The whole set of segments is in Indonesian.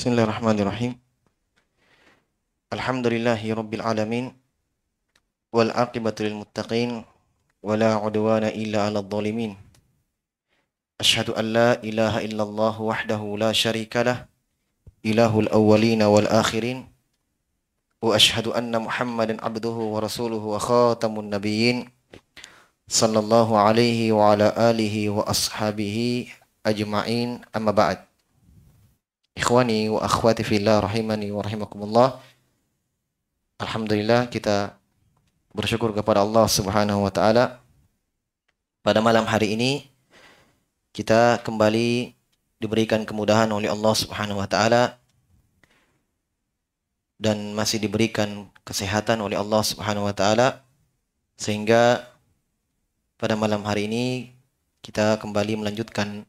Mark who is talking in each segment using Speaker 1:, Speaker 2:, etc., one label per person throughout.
Speaker 1: Bismillahirrahmanirrahim. Alhamdulillahi rabbil alamin wal aqibatu lil muttaqin wala udwana illa 'alal zalimin. Asyhadu an la ilaha illallah wahdahu la syarika lah ilahul awwalin wal akhirin wa asyhadu anna Muhammadan abduhu wa rasuluhu wa khatamun nabiyyin sallallahu alaihi wa ala alihi wa ashabihi ajma'in amma ba'd. Ikhwani wa akhwati fillah rahimani wa rahimakumullah. Alhamdulillah kita bersyukur kepada Allah Subhanahu wa taala. Pada malam hari ini kita kembali diberikan kemudahan oleh Allah Subhanahu wa taala dan masih diberikan kesehatan oleh Allah Subhanahu wa taala sehingga pada malam hari ini kita kembali melanjutkan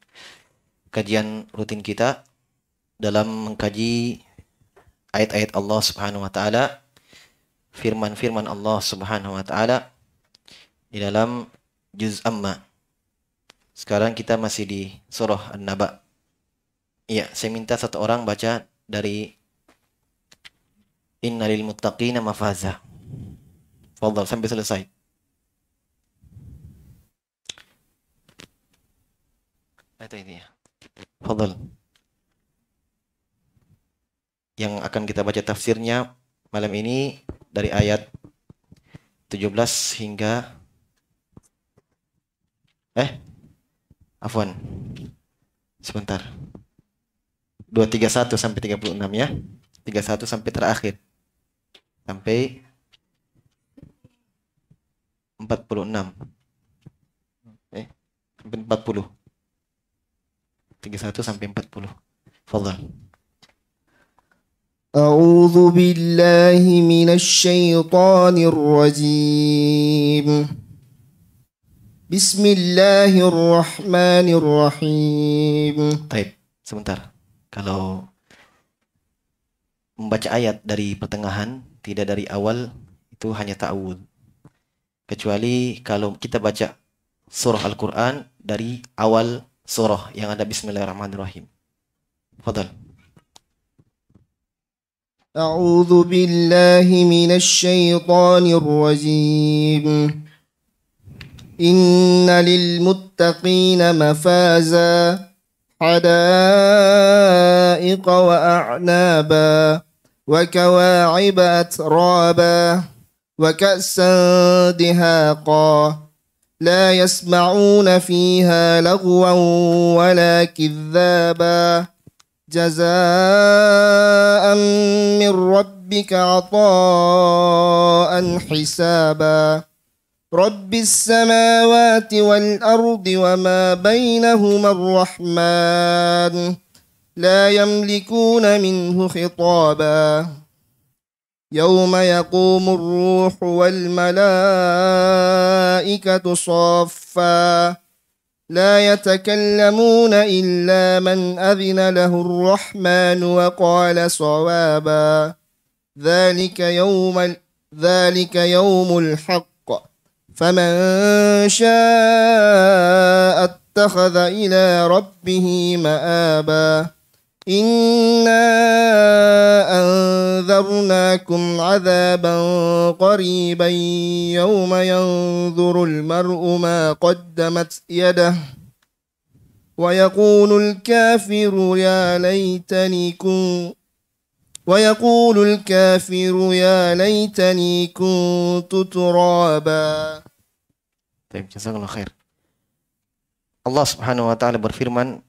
Speaker 1: kajian rutin kita dalam mengkaji ayat-ayat Allah Subhanahu wa taala, firman-firman Allah Subhanahu wa taala di dalam juz amma. Sekarang kita masih di surah An-Naba. Iya, saya minta satu orang baca dari Innalil muttaqina mafaza. Fadhal sampai selesai. Itu ini ya. Fadhal yang akan kita baca tafsirnya malam ini dari ayat 17 hingga eh afwan sebentar 231 sampai 36 ya 31 sampai terakhir sampai 46 eh sampai 40 31 sampai 40 Fadhal
Speaker 2: أعوذ بالله من الشيطان الرجيم بسم الله الرحمن الرحيم
Speaker 1: طيب sebentar kalau membaca ayat dari pertengahan tidak dari awal itu hanya ta'awud kecuali kalau kita baca surah Al-Quran dari awal surah yang ada Bismillahirrahmanirrahim. Fadal.
Speaker 2: أعوذ بالله من الشيطان الرجيم إن للمتقين مفازا حدائق وأعنابا وكواعب أترابا وكأسا دهاقا لا يسمعون فيها لغوا ولا كذابا جزاء من ربك عطاء حسابا رب السماوات والأرض وما بينهما الرحمن لا يملكون منه خطابا يوم يقوم الروح والملائكة صافا لا يتكلمون إلا من أذن له الرحمن وقال صوابا ذلك يوم ذلك يوم الحق فمن شاء اتخذ إلى ربه مآبا إنا أنذرناكم عذابا قريبا يوم ينظر المرء ما قدمت يده ويقول الكافر يا ليتني كنت ويقول الكافر يا ليتني كنت ترابا
Speaker 1: طيب جزاك الله خير الله سبحانه وتعالى برفرمان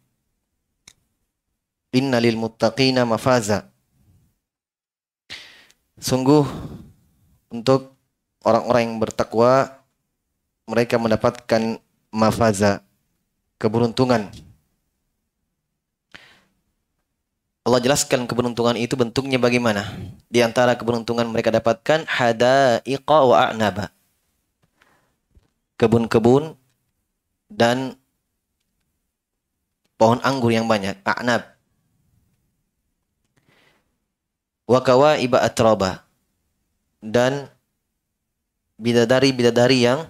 Speaker 1: lil muttaqina mafaza. Sungguh untuk orang-orang yang bertakwa mereka mendapatkan mafaza, keberuntungan. Allah jelaskan keberuntungan itu bentuknya bagaimana. Di antara keberuntungan mereka dapatkan hadaiqa wa a'naba. Kebun-kebun dan pohon anggur yang banyak, a'nab. wa iba atroba dan bidadari-bidadari yang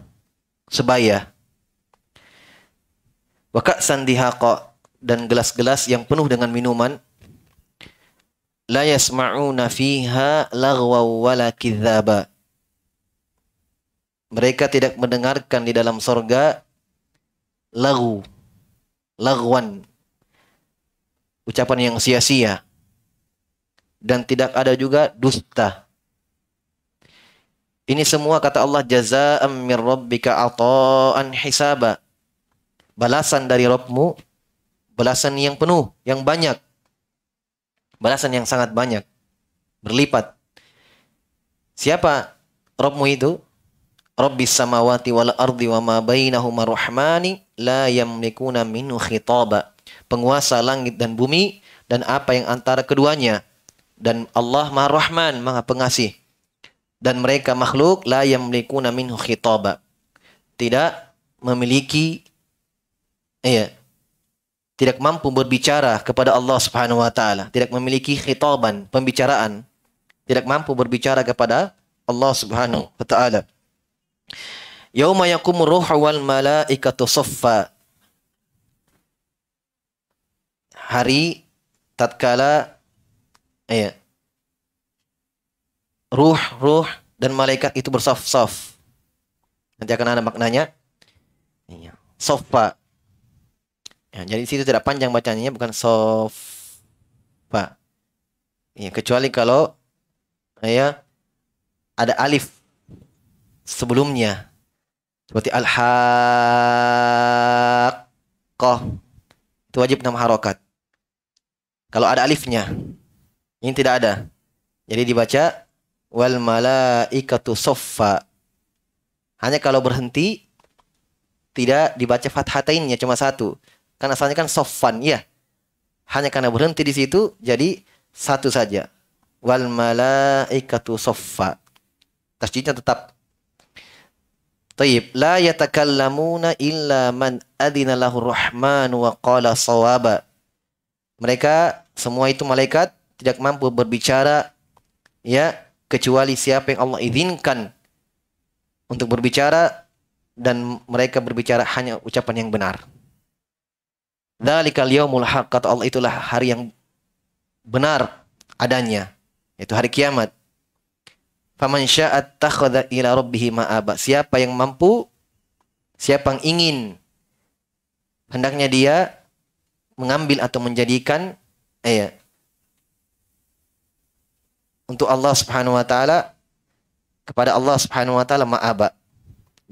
Speaker 1: sebaya wa ka'san dan gelas-gelas yang penuh dengan minuman la yasma'una fiha lagwa wala kithaba. mereka tidak mendengarkan di dalam sorga lagu, lagwan, ucapan yang sia-sia, dan tidak ada juga dusta. Ini semua kata Allah jazaa'an min rabbika ata'an hisaba. Balasan dari Rabbmu, balasan yang penuh, yang banyak. Balasan yang sangat banyak, berlipat. Siapa Rabbmu itu? Rabbis samawati wal ardi wa ma bainahuma rahmani la yamlikuna minhu khitaba. Penguasa langit dan bumi dan apa yang antara keduanya dan Allah Maha Rahman, Maha Pengasih. Dan mereka makhluk la yamlikuna minhu khitaba. Tidak memiliki iya, tidak mampu berbicara kepada Allah Subhanahu wa taala, tidak memiliki khitaban, pembicaraan, tidak mampu berbicara kepada Allah Subhanahu wa taala. Yauma yaqumur ruhu wal malaikatu saffa. Hari tatkala Ya. Ruh, ruh dan malaikat itu bersaf-saf. Nanti akan ada maknanya. Iya. Sofa. Ya, jadi situ tidak panjang bacanya, bukan sofa. Ya, kecuali kalau ya ada alif sebelumnya seperti al itu wajib nama harokat kalau ada alifnya ini tidak ada. Jadi dibaca wal malaikatu soffa. Hanya kalau berhenti tidak dibaca fathatainnya cuma satu. Kan asalnya kan soffan, ya. Hanya karena berhenti di situ jadi satu saja. Wal malaikatu soffa. Tasjidnya tetap Taib, la yatakallamuna illa man adina lahu rahman wa qala sawaba. Mereka semua itu malaikat tidak mampu berbicara ya kecuali siapa yang Allah izinkan untuk berbicara dan mereka berbicara hanya ucapan yang benar. Dzalikal yaumul haq kata Allah itulah hari yang benar adanya yaitu hari kiamat. Faman sya'at takhadha ila rabbih ma'aba. Siapa yang mampu siapa yang ingin hendaknya dia mengambil atau menjadikan eh, untuk Allah Subhanahu wa taala kepada Allah Subhanahu wa taala ma'aba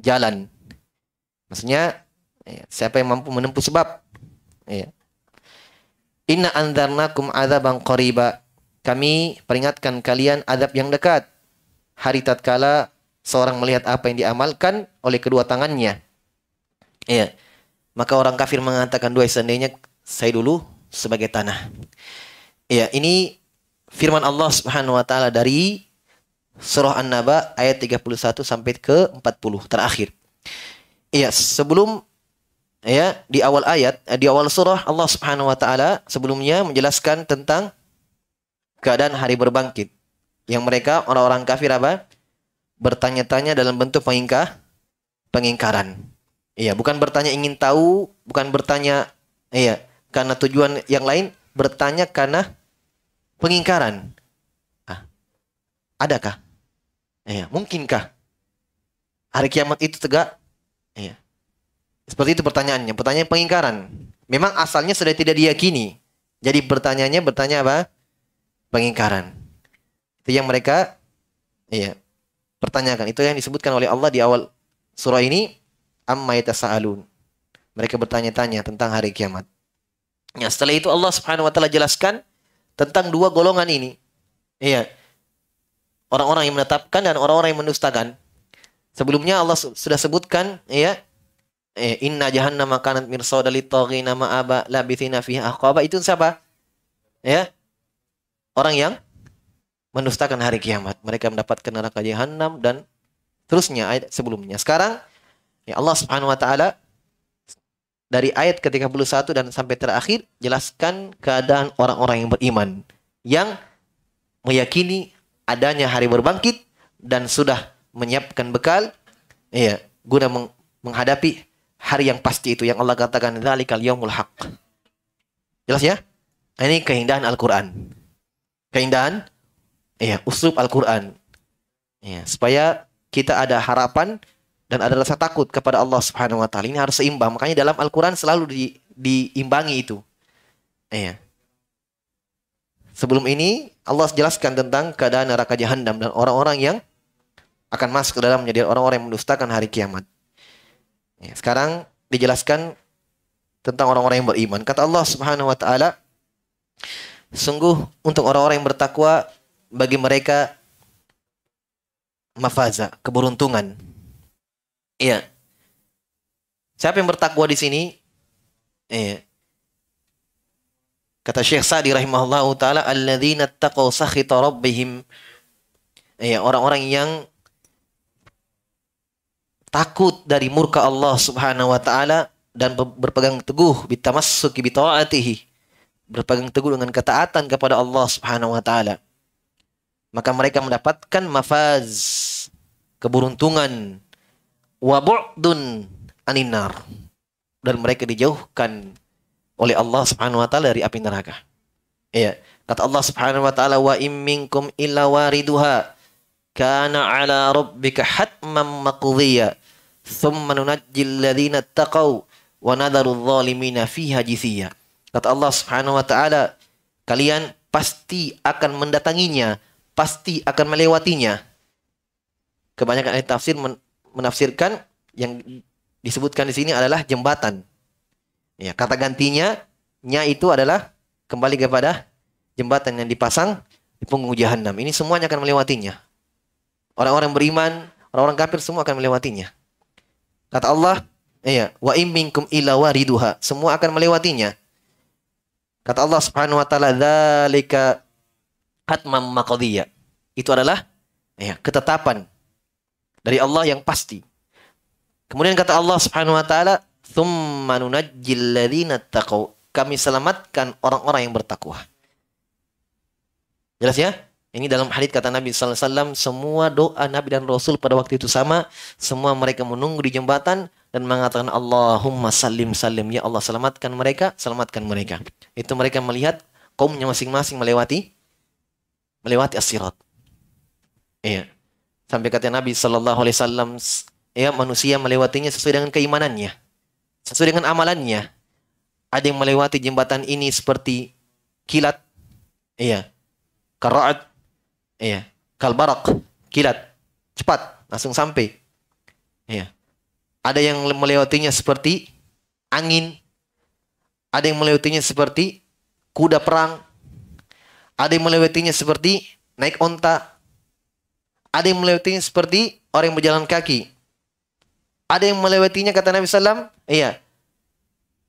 Speaker 1: jalan. Maksudnya ya, siapa yang mampu menempuh sebab. Ya. Inna anzarnakum adzaban qariba. Kami peringatkan kalian adab yang dekat. Hari tatkala seorang melihat apa yang diamalkan oleh kedua tangannya. Ya. Maka orang kafir mengatakan dua seandainya saya dulu sebagai tanah. Ya, ini firman Allah Subhanahu wa taala dari surah An-Naba ayat 31 sampai ke 40 terakhir. Iya, sebelum ya di awal ayat eh, di awal surah Allah Subhanahu wa taala sebelumnya menjelaskan tentang keadaan hari berbangkit yang mereka orang-orang kafir apa? bertanya-tanya dalam bentuk pengingkah pengingkaran. Iya, bukan bertanya ingin tahu, bukan bertanya iya karena tujuan yang lain, bertanya karena Pengingkaran. Ah, adakah? Iya, mungkinkah? Hari kiamat itu tegak? Iya. Seperti itu pertanyaannya. Pertanyaan pengingkaran. Memang asalnya sudah tidak diyakini. Jadi pertanyaannya bertanya apa? Pengingkaran. Itu yang mereka iya, pertanyakan. Itu yang disebutkan oleh Allah di awal surah ini. Amma yatasa'alun. Mereka bertanya-tanya tentang hari kiamat. Ya, setelah itu Allah subhanahu wa ta'ala jelaskan tentang dua golongan ini. Iya. Orang-orang yang menetapkan dan orang-orang yang mendustakan. Sebelumnya Allah sudah sebutkan, iya. Eh, inna jahannama kanat mirsada litaghina ma'aba labithina fiha aqaba. Itu siapa? Ya. Orang yang mendustakan hari kiamat. Mereka mendapatkan neraka jahanam dan terusnya ayat sebelumnya. Sekarang ya Allah Subhanahu wa taala dari ayat ke-31 dan sampai terakhir jelaskan keadaan orang-orang yang beriman yang meyakini adanya hari berbangkit dan sudah menyiapkan bekal ya guna meng menghadapi hari yang pasti itu yang Allah katakan dzalikal yaumul haq. Jelas ya? Nah, ini keindahan Al-Qur'an. Keindahan ya uslub Al-Qur'an. Ya, supaya kita ada harapan dan ada rasa takut kepada Allah Subhanahu wa taala. Ini harus seimbang. Makanya dalam Al-Qur'an selalu di, diimbangi itu. Iya. Sebelum ini Allah jelaskan tentang keadaan neraka Jahannam dan orang-orang yang akan masuk ke dalam menjadi orang-orang yang mendustakan hari kiamat. Ya, sekarang dijelaskan tentang orang-orang yang beriman. Kata Allah Subhanahu wa taala, sungguh untuk orang-orang yang bertakwa bagi mereka mafaza, keberuntungan. Iya. Siapa yang bertakwa di sini? Iya. Kata Syekh Sa'di rahimahullah taala, "Alladzina taqaw sakhita rabbihim." Iya, orang-orang yang takut dari murka Allah Subhanahu wa taala dan berpegang teguh bitamassuki bi Berpegang teguh dengan ketaatan kepada Allah Subhanahu wa taala. Maka mereka mendapatkan mafaz keberuntungan wabu'dun aninar dan mereka dijauhkan oleh Allah Subhanahu wa taala dari api neraka. Iya, kata Allah Subhanahu wa taala wa im minkum illa wariduha kana ala rabbika hatman maqdiya thumma nunajjil ladzina taqaw wa nadharu dhalimina fiha jithiya. Kata Allah Subhanahu wa taala kalian pasti akan mendatanginya, pasti akan melewatinya. Kebanyakan ahli tafsir menafsirkan yang disebutkan di sini adalah jembatan. Ya, kata gantinya nya itu adalah kembali kepada jembatan yang dipasang di punggung jahanam. Ini semuanya akan melewatinya. Orang-orang beriman, orang-orang kafir semua akan melewatinya. Kata Allah, iya, wa imminkum ila wariduha. Semua akan melewatinya. Kata Allah Subhanahu wa taala, "Dzalika hatmam maqdiyah." Itu adalah ya, ketetapan dari Allah yang pasti. Kemudian kata Allah Subhanahu wa taala, "Tsumma nunajjil ladzina taqaw." Kami selamatkan orang-orang yang bertakwa. Jelas ya? Ini dalam hadis kata Nabi sallallahu alaihi wasallam, semua doa Nabi dan Rasul pada waktu itu sama, semua mereka menunggu di jembatan dan mengatakan Allahumma salim salim ya Allah selamatkan mereka, selamatkan mereka. Itu mereka melihat kaumnya masing-masing melewati melewati as-sirat. Iya. Sampai kata Nabi Shallallahu Alaihi Wasallam, ya manusia melewatinya sesuai dengan keimanannya, sesuai dengan amalannya. Ada yang melewati jembatan ini seperti kilat, iya, karaat, iya, kalbarak, kilat, cepat, langsung sampai. Iya. Ada yang melewatinya seperti angin, ada yang melewatinya seperti kuda perang, ada yang melewatinya seperti naik onta, ada yang melewatinya seperti orang yang berjalan kaki. Ada yang melewatinya kata Nabi Sallam, iya.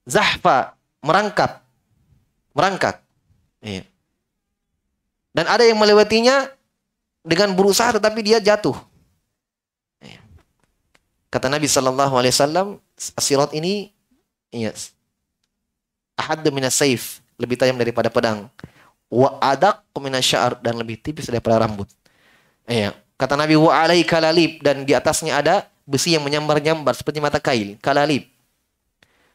Speaker 1: Zahfa, merangkap, Merangkak. Iya. Dan ada yang melewatinya dengan berusaha tetapi dia jatuh. Iya. Kata Nabi Sallallahu Alaihi Wasallam, asyirat ini Iya. ahad minas saif lebih tajam daripada pedang wa adak syar dan lebih tipis daripada rambut iya Kata Nabi wa alai kalalib dan di atasnya ada besi yang menyambar-nyambar seperti mata kail, kalalib.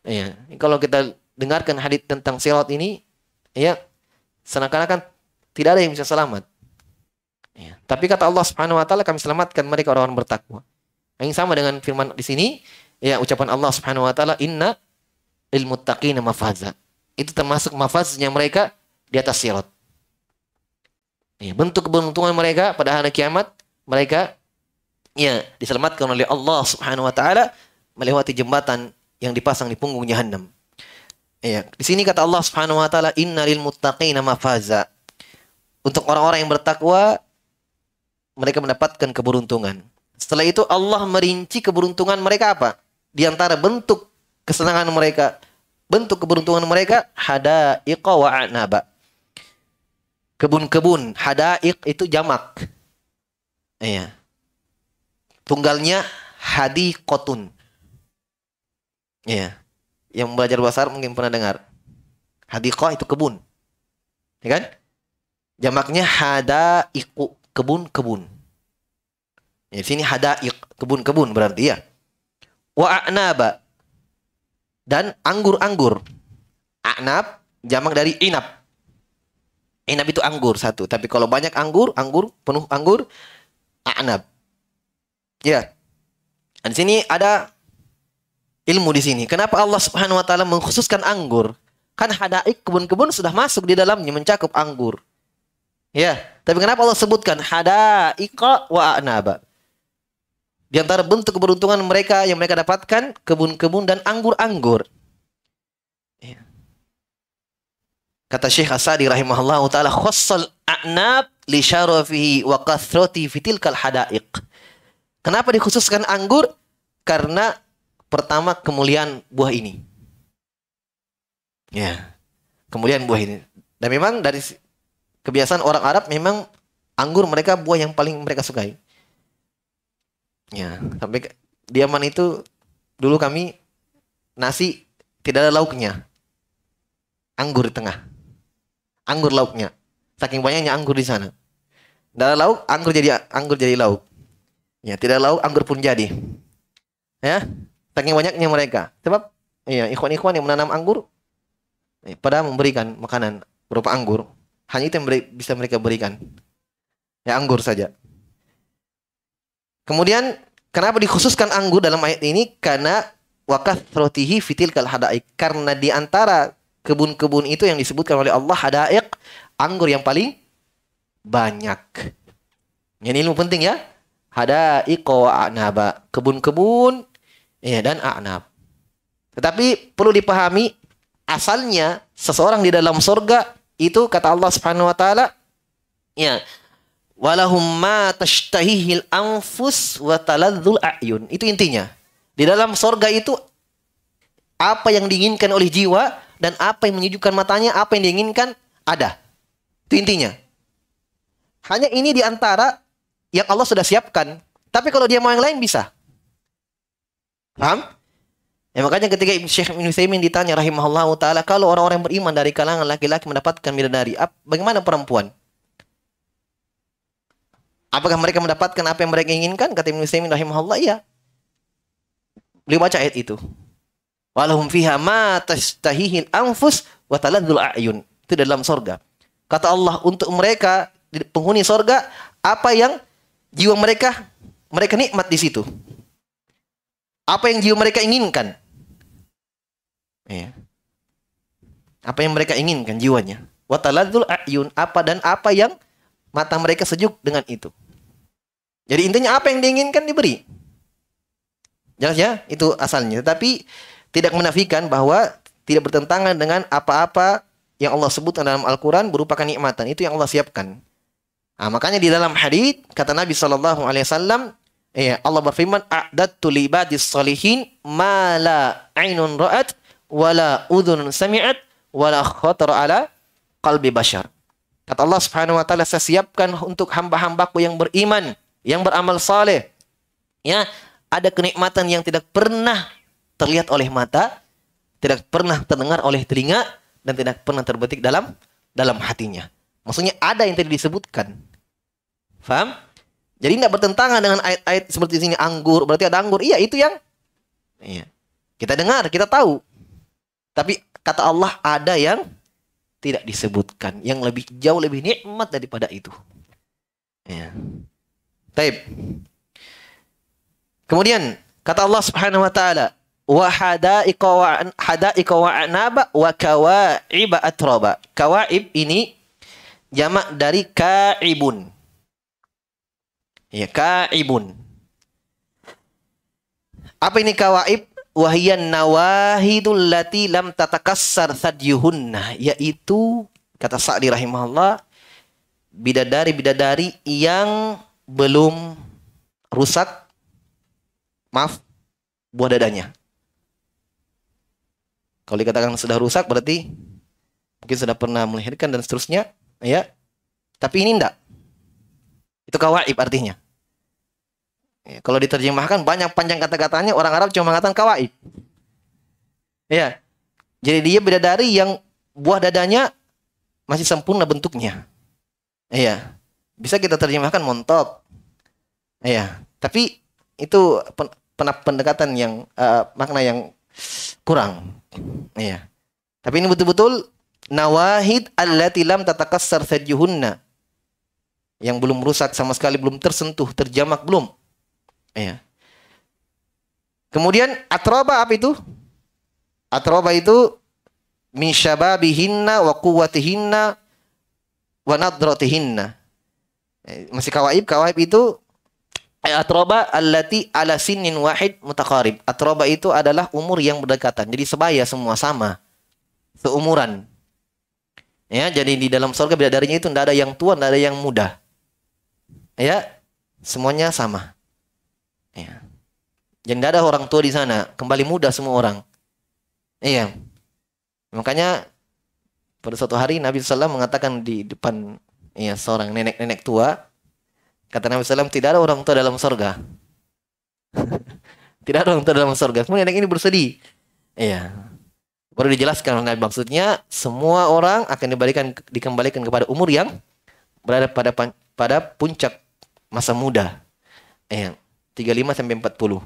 Speaker 1: Ya, kalau kita dengarkan hadis tentang sirat ini, ya seakan-akan tidak ada yang bisa selamat. Ya. Tapi kata Allah Subhanahu wa taala kami selamatkan mereka orang-orang bertakwa. Yang sama dengan firman di sini, ya ucapan Allah Subhanahu wa taala inna lil muttaqina mafaza. Itu termasuk mafaznya mereka di atas sirat. Ya, bentuk keberuntungan mereka pada hari kiamat mereka ya diselamatkan oleh Allah Subhanahu wa taala melewati jembatan yang dipasang di punggung jahanam. Ya, di sini kata Allah Subhanahu wa taala innalil muttaqina mafaza. Untuk orang-orang yang bertakwa mereka mendapatkan keberuntungan. Setelah itu Allah merinci keberuntungan mereka apa? Di antara bentuk kesenangan mereka, bentuk keberuntungan mereka hadaiqa wa anaba. Kebun-kebun, hadaiq itu jamak. Iya. Tunggalnya hadi kotun. Iya. Yang belajar bahasa Arab mungkin pernah dengar. Hadiqah itu kebun. Ya kan? Jamaknya hada iku kebun-kebun. Ya, di sini iku kebun-kebun berarti ya. Wa a'naba dan anggur-anggur. A'nab jamak dari inab. Inab itu anggur satu, tapi kalau banyak anggur, anggur penuh anggur anab. Ya. Di sini ada ilmu di sini. Kenapa Allah Subhanahu wa taala mengkhususkan anggur? Kan hadaik kebun-kebun sudah masuk di dalamnya mencakup anggur. Ya, tapi kenapa Allah sebutkan hadaik wa anaba? Di antara bentuk keberuntungan mereka yang mereka dapatkan kebun-kebun dan anggur-anggur. Ya. Kata Syekh Asadi rahimahullah taala khassal anab li syarafihi wa kathrati hadaiq. Kenapa dikhususkan anggur? Karena pertama kemuliaan buah ini. Ya. Kemuliaan buah ini. Dan memang dari kebiasaan orang Arab memang anggur mereka buah yang paling mereka sukai. Ya, sampai di itu dulu kami nasi tidak ada lauknya. Anggur di tengah. Anggur lauknya. Saking banyaknya anggur di sana. Dari lauk anggur jadi anggur jadi lauk. Ya, tidak lauk anggur pun jadi. Ya, saking banyaknya mereka. Sebab ya ikhwan-ikhwan yang menanam anggur ya, padahal memberikan makanan berupa anggur. Hanya itu yang beri, bisa mereka berikan. Ya anggur saja. Kemudian kenapa dikhususkan anggur dalam ayat ini? Karena wakaf rotihi fitil kal hadaik. Karena di antara kebun-kebun itu yang disebutkan oleh Allah hadaik anggur yang paling banyak. Ini ilmu penting ya. Ada iko anaba, kebun-kebun ya, dan anab. Tetapi perlu dipahami asalnya seseorang di dalam surga itu kata Allah Subhanahu wa taala ya walahum ma tashtahihil anfus wa taladzul ayun. Itu intinya. Di dalam sorga itu apa yang diinginkan oleh jiwa dan apa yang menyejukkan matanya, apa yang diinginkan ada. Itu intinya. Hanya ini di antara yang Allah sudah siapkan. Tapi kalau dia mau yang lain bisa. Paham? Ya makanya ketika Syekh Ibn ditanya rahimahullah taala kalau orang-orang beriman dari kalangan laki-laki mendapatkan bidadari, bagaimana perempuan? Apakah mereka mendapatkan apa yang mereka inginkan? Kata Ibn Utsaimin rahimahullah, iya. Beliau baca ayat itu. Walahum fiha ma tashtahihil anfus wa a'yun. Itu dalam surga. Kata Allah untuk mereka penghuni sorga apa yang jiwa mereka mereka nikmat di situ. Apa yang jiwa mereka inginkan? Iya. Apa yang mereka inginkan jiwanya? wataladul ayun apa dan apa yang mata mereka sejuk dengan itu. Jadi intinya apa yang diinginkan diberi. Jelas ya, itu asalnya. tapi tidak menafikan bahwa tidak bertentangan dengan apa-apa yang Allah sebutkan dalam Al-Quran berupa nikmatan. Itu yang Allah siapkan. Nah, makanya di dalam hadis kata Nabi Shallallahu Alaihi Wasallam, ya Allah berfirman, "Adat tulibadis salihin, mala ainun ra'at, wala udun sami'at, wala khatar ala qalbi bashar." Kata Allah Subhanahu wa taala, "Saya siapkan untuk hamba-hambaku yang beriman, yang beramal saleh." Ya, ada kenikmatan yang tidak pernah terlihat oleh mata, tidak pernah terdengar oleh telinga, dan tidak pernah terbetik dalam dalam hatinya. Maksudnya ada yang tadi disebutkan. Faham? Jadi tidak bertentangan dengan ayat-ayat seperti sini anggur, berarti ada anggur. Iya, itu yang iya. Kita dengar, kita tahu. Tapi kata Allah ada yang tidak disebutkan, yang lebih jauh lebih nikmat daripada itu. Iya. Taib. Kemudian kata Allah Subhanahu wa taala, wa hadaiqa wa hadaiqa wa anaba wa kawaib atraba Kawaib ini jamak dari ka'ibun. Ya, ka'ibun. Apa ini kawaib? Wahiyan nawahidul lati lam tatakassar sadyuhunna. Yaitu, kata Sa'di rahimahullah, bidadari-bidadari yang belum rusak, maaf, buah dadanya. Kalau dikatakan sudah rusak berarti mungkin sudah pernah melahirkan dan seterusnya, ya. Tapi ini enggak. Itu kawaib artinya. Ya, kalau diterjemahkan banyak panjang kata-katanya orang Arab cuma mengatakan kawaib. Ya. Jadi dia beda dari yang buah dadanya masih sempurna bentuknya. Iya. Bisa kita terjemahkan montok. Iya. Tapi itu pen pendekatan yang uh, makna yang kurang. Iya. Tapi ini betul-betul nawahid allati lam tatakassar thadyuhunna. Yang belum rusak sama sekali, belum tersentuh, terjamak belum. Iya. Kemudian atroba apa itu? Atroba itu min syababihinna wa quwwatihinna wa nadratihinna. Eh, masih kawaib, kawaib itu Eh, Atroba allati ala sinin wahid mutakarib. Atroba itu adalah umur yang berdekatan. Jadi sebaya semua sama. Seumuran. Ya, jadi di dalam surga bidadarinya itu tidak ada yang tua, tidak ada yang muda. Ya, semuanya sama. Ya. Jadi tidak ada orang tua di sana, kembali muda semua orang. Iya. Makanya pada suatu hari Nabi SAW mengatakan di depan ya seorang nenek-nenek tua, Kata Nabi SAW, tidak ada orang tua dalam sorga. tidak ada orang tua dalam sorga. Kemudian yang ini bersedih. Iya. Baru dijelaskan oleh Nabi maksudnya semua orang akan dibalikan dikembalikan kepada umur yang berada pada pada puncak masa muda. Iya. 35 sampai 40.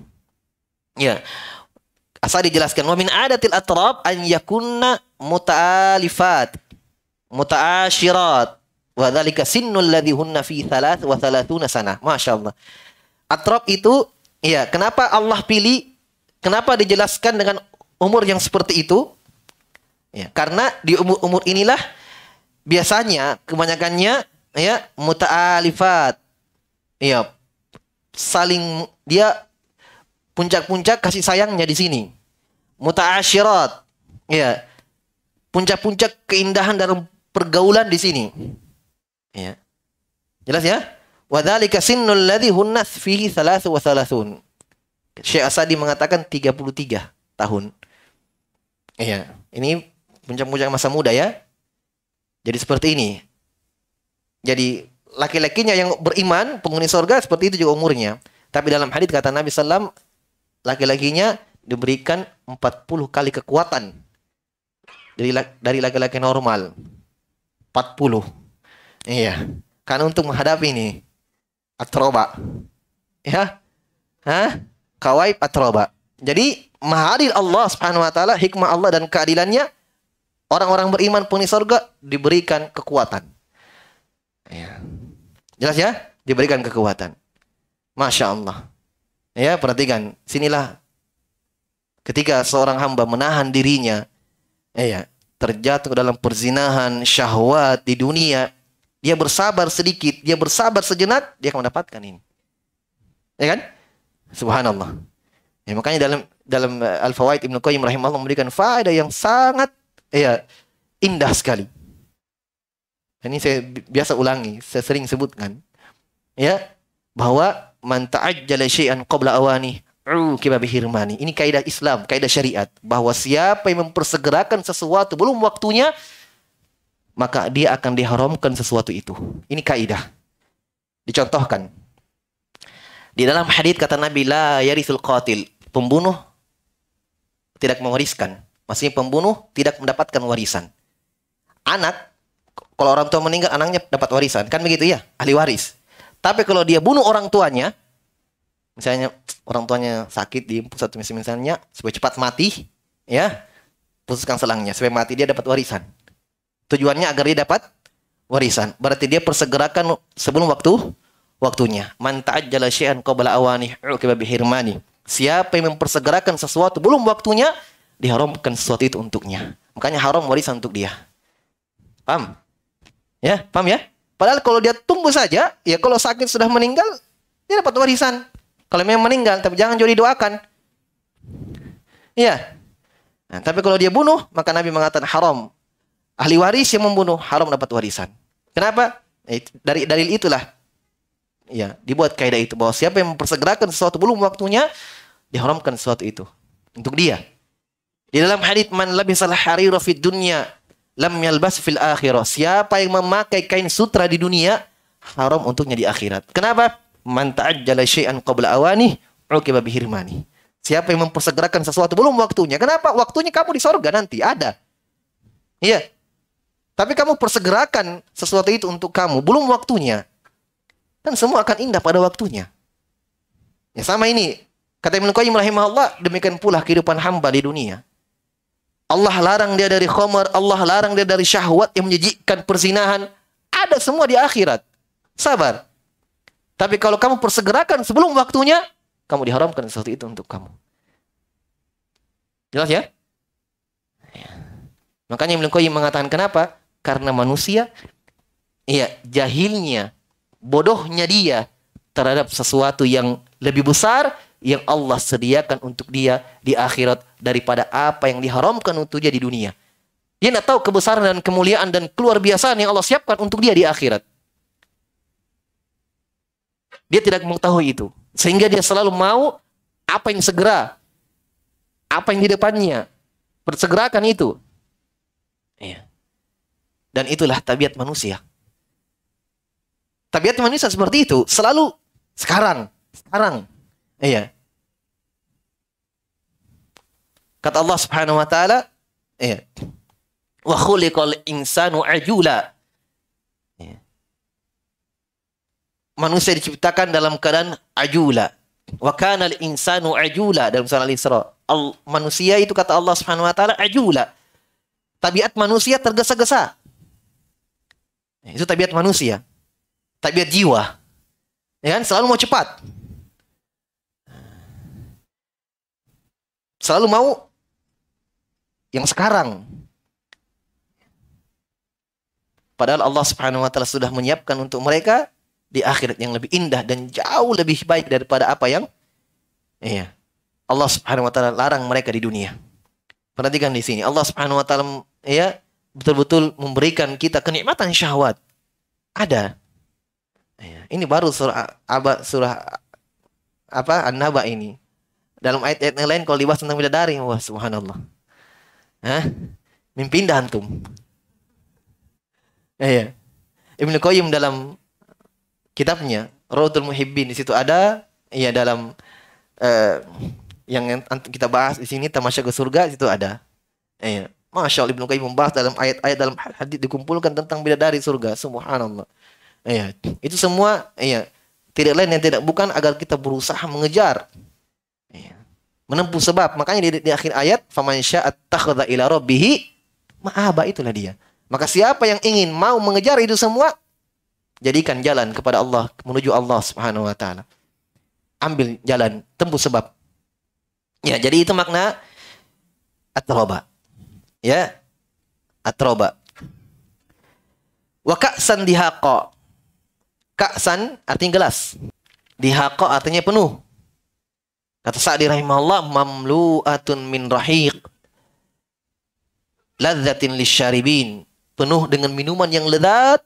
Speaker 1: Iya. Asal dijelaskan wa min adatil atrab an yakunna muta'alifat muta'ashirat Wadhalika sinnul ladhi hunna fi thalath wa thalathuna sana. Masya Allah. Atrop itu ya kenapa Allah pilih kenapa dijelaskan dengan umur yang seperti itu? Ya, karena di umur-umur inilah biasanya kebanyakannya ya muta'alifat. Ya, saling dia puncak-puncak kasih sayangnya di sini. Muta'asyirat. Ya. Puncak-puncak keindahan dalam pergaulan di sini. Ya. Jelas ya? Wadhalika sinnul ladhi hunnas fihi thalathu wa thalathun. Syekh Asadi mengatakan 33 tahun. Iya, ini puncak-puncak masa muda ya. Jadi seperti ini. Jadi laki-lakinya yang beriman penghuni surga seperti itu juga umurnya. Tapi dalam hadis kata Nabi sallam laki-lakinya diberikan 40 kali kekuatan dari dari laki-laki normal. 40 Iya. kan untuk menghadapi ini atroba. Ya. Hah? Kawaib atroba. Jadi mahadil Allah Subhanahu wa taala, hikmah Allah dan keadilannya orang-orang beriman penghuni surga diberikan kekuatan. Ya. Jelas ya? Diberikan kekuatan. Masya Allah. Ya, perhatikan. Sinilah ketika seorang hamba menahan dirinya, ya, terjatuh dalam perzinahan syahwat di dunia, dia bersabar sedikit, dia bersabar sejenak, dia akan mendapatkan ini. Ya kan? Subhanallah. Ya, makanya dalam dalam eh, Al-Fawaid Ibnu Qayyim rahimahullah memberikan faedah yang sangat ya indah sekali. Ini saya biasa ulangi, saya sering sebutkan ya bahwa man ta'ajjala syai'an qabla awani Ini kaidah Islam, kaidah syariat bahwa siapa yang mempersegerakan sesuatu belum waktunya maka dia akan diharamkan sesuatu itu. Ini kaidah. Dicontohkan. Di dalam hadis kata Nabi la yarisul qatil, pembunuh tidak mewariskan. Maksudnya pembunuh tidak mendapatkan warisan. Anak kalau orang tua meninggal anaknya dapat warisan, kan begitu ya? Ahli waris. Tapi kalau dia bunuh orang tuanya, misalnya orang tuanya sakit di pusat misalnya supaya cepat mati, ya, putuskan selangnya supaya mati dia dapat warisan. Tujuannya agar dia dapat warisan. Berarti dia persegerakan sebelum waktu waktunya. Man ta'ajjala syai'an qabla awani uqiba bihirmani. Siapa yang mempersegerakan sesuatu belum waktunya diharamkan sesuatu itu untuknya. Makanya haram warisan untuk dia. Paham? Ya, paham ya? Padahal kalau dia tunggu saja, ya kalau sakit sudah meninggal, dia dapat warisan. Kalau memang meninggal, tapi jangan jadi doakan. Iya. Nah, tapi kalau dia bunuh, maka Nabi mengatakan haram Ahli waris yang membunuh haram dapat warisan. Kenapa? Eh, dari dalil itulah ya dibuat kaidah itu bahwa siapa yang mempersegerakan sesuatu belum waktunya diharamkan sesuatu itu untuk dia. Di dalam hadis man labisal harira fid dunya lam yalbas fil akhirah. Siapa yang memakai kain sutra di dunia haram untuknya di akhirat. Kenapa? Man ta'ajjala syai'an qabla awani uqiba bihirmani. Siapa yang mempersegerakan sesuatu belum waktunya. Kenapa? Waktunya kamu di sorga nanti ada. Iya. Tapi kamu persegerakan sesuatu itu untuk kamu. Belum waktunya. Dan semua akan indah pada waktunya. Ya sama ini. Kata Ibn Qayyim rahimahullah, demikian pula kehidupan hamba di dunia. Allah larang dia dari khomar, Allah larang dia dari syahwat yang menjijikkan perzinahan. Ada semua di akhirat. Sabar. Tapi kalau kamu persegerakan sebelum waktunya, kamu diharamkan sesuatu itu untuk kamu. Jelas ya? ya. Makanya Ibn Qayyim mengatakan kenapa? karena manusia ya jahilnya, bodohnya dia terhadap sesuatu yang lebih besar yang Allah sediakan untuk dia di akhirat daripada apa yang diharamkan untuk dia di dunia. Dia tidak tahu kebesaran dan kemuliaan dan keluar biasa yang Allah siapkan untuk dia di akhirat. Dia tidak mengetahui itu. Sehingga dia selalu mau apa yang segera. Apa yang di depannya. Bersegerakan itu. Iya. Dan itulah tabiat manusia. Tabiat manusia seperti itu. Selalu sekarang. Sekarang. Iya. Kata Allah subhanahu wa ta'ala. Iya. Wa khuliqal insanu ajula. Iya. Manusia diciptakan dalam keadaan ajula. Wa kana insanu ajula dalam surah Al-Isra. Al manusia itu kata Allah Subhanahu wa taala ajula. Tabiat manusia tergesa-gesa. Ya, itu tabiat manusia. Tabiat jiwa. Ya kan? Selalu mau cepat. Selalu mau yang sekarang. Padahal Allah Subhanahu wa taala sudah menyiapkan untuk mereka di akhirat yang lebih indah dan jauh lebih baik daripada apa yang iya. Allah Subhanahu wa taala larang mereka di dunia. Perhatikan di sini, Allah Subhanahu wa taala ya betul-betul memberikan kita kenikmatan syahwat. Ada. Iya. Ini baru surah abad surah apa An-Naba ini. Dalam ayat-ayat yang lain kalau dibahas tentang bidadari, wah subhanallah. Hah? mimpi indah antum. Iya. Ibnu Qayyim dalam kitabnya Rautul Muhibbin di situ ada ya dalam eh, yang kita bahas di sini tamasya ke surga di situ ada. Iya. Masya Allah Ibn Qayyim membahas dalam ayat-ayat dalam hadis dikumpulkan tentang bidadari surga. Subhanallah. Iya, itu semua iya tidak lain yang tidak bukan agar kita berusaha mengejar. Iya. Menempuh sebab. Makanya di, di akhir ayat faman sya'at takhadha ila rabbih ma'aba itulah dia. Maka siapa yang ingin mau mengejar itu semua jadikan jalan kepada Allah menuju Allah Subhanahu wa taala. Ambil jalan, tempuh sebab. Ya, jadi itu makna at-taraba ya atroba wa ka'san dihaqa ka'san artinya gelas dihaqa artinya penuh kata Sa'di rahimahullah mamlu'atun min rahiq ladzatin lisyaribin penuh dengan minuman yang lezat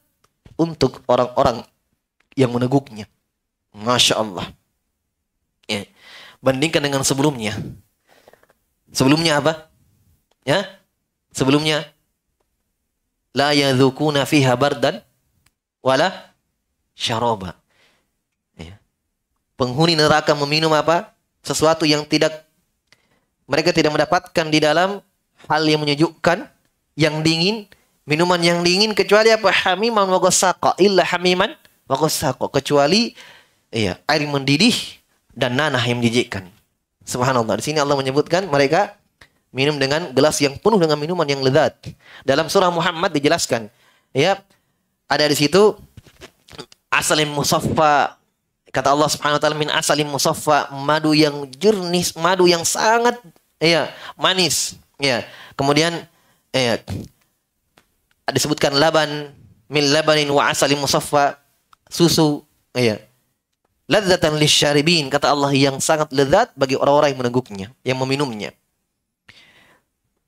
Speaker 1: untuk orang-orang yang meneguknya Masya Allah ya. bandingkan dengan sebelumnya sebelumnya apa ya sebelumnya la yadhukuna fiha bardan wala syaroba. Ya. Penghuni neraka meminum apa? Sesuatu yang tidak mereka tidak mendapatkan di dalam hal yang menyejukkan, yang dingin, minuman yang dingin kecuali apa? Hamiman wa ghasaqa, illa hamiman wa ghasaqa, kecuali iya, air mendidih dan nanah yang menjijikkan. Subhanallah. Di sini Allah menyebutkan mereka minum dengan gelas yang penuh dengan minuman yang lezat. Dalam surah Muhammad dijelaskan, ya ada di situ asalim musaffa kata Allah Subhanahu wa taala min asalim musaffa madu yang jernih, madu yang sangat ya manis, ya. Kemudian ya disebutkan laban min labanin wa asalim musaffa susu, ya. Ladzatan lisyaribin kata Allah yang sangat lezat bagi orang-orang yang meneguknya, yang meminumnya.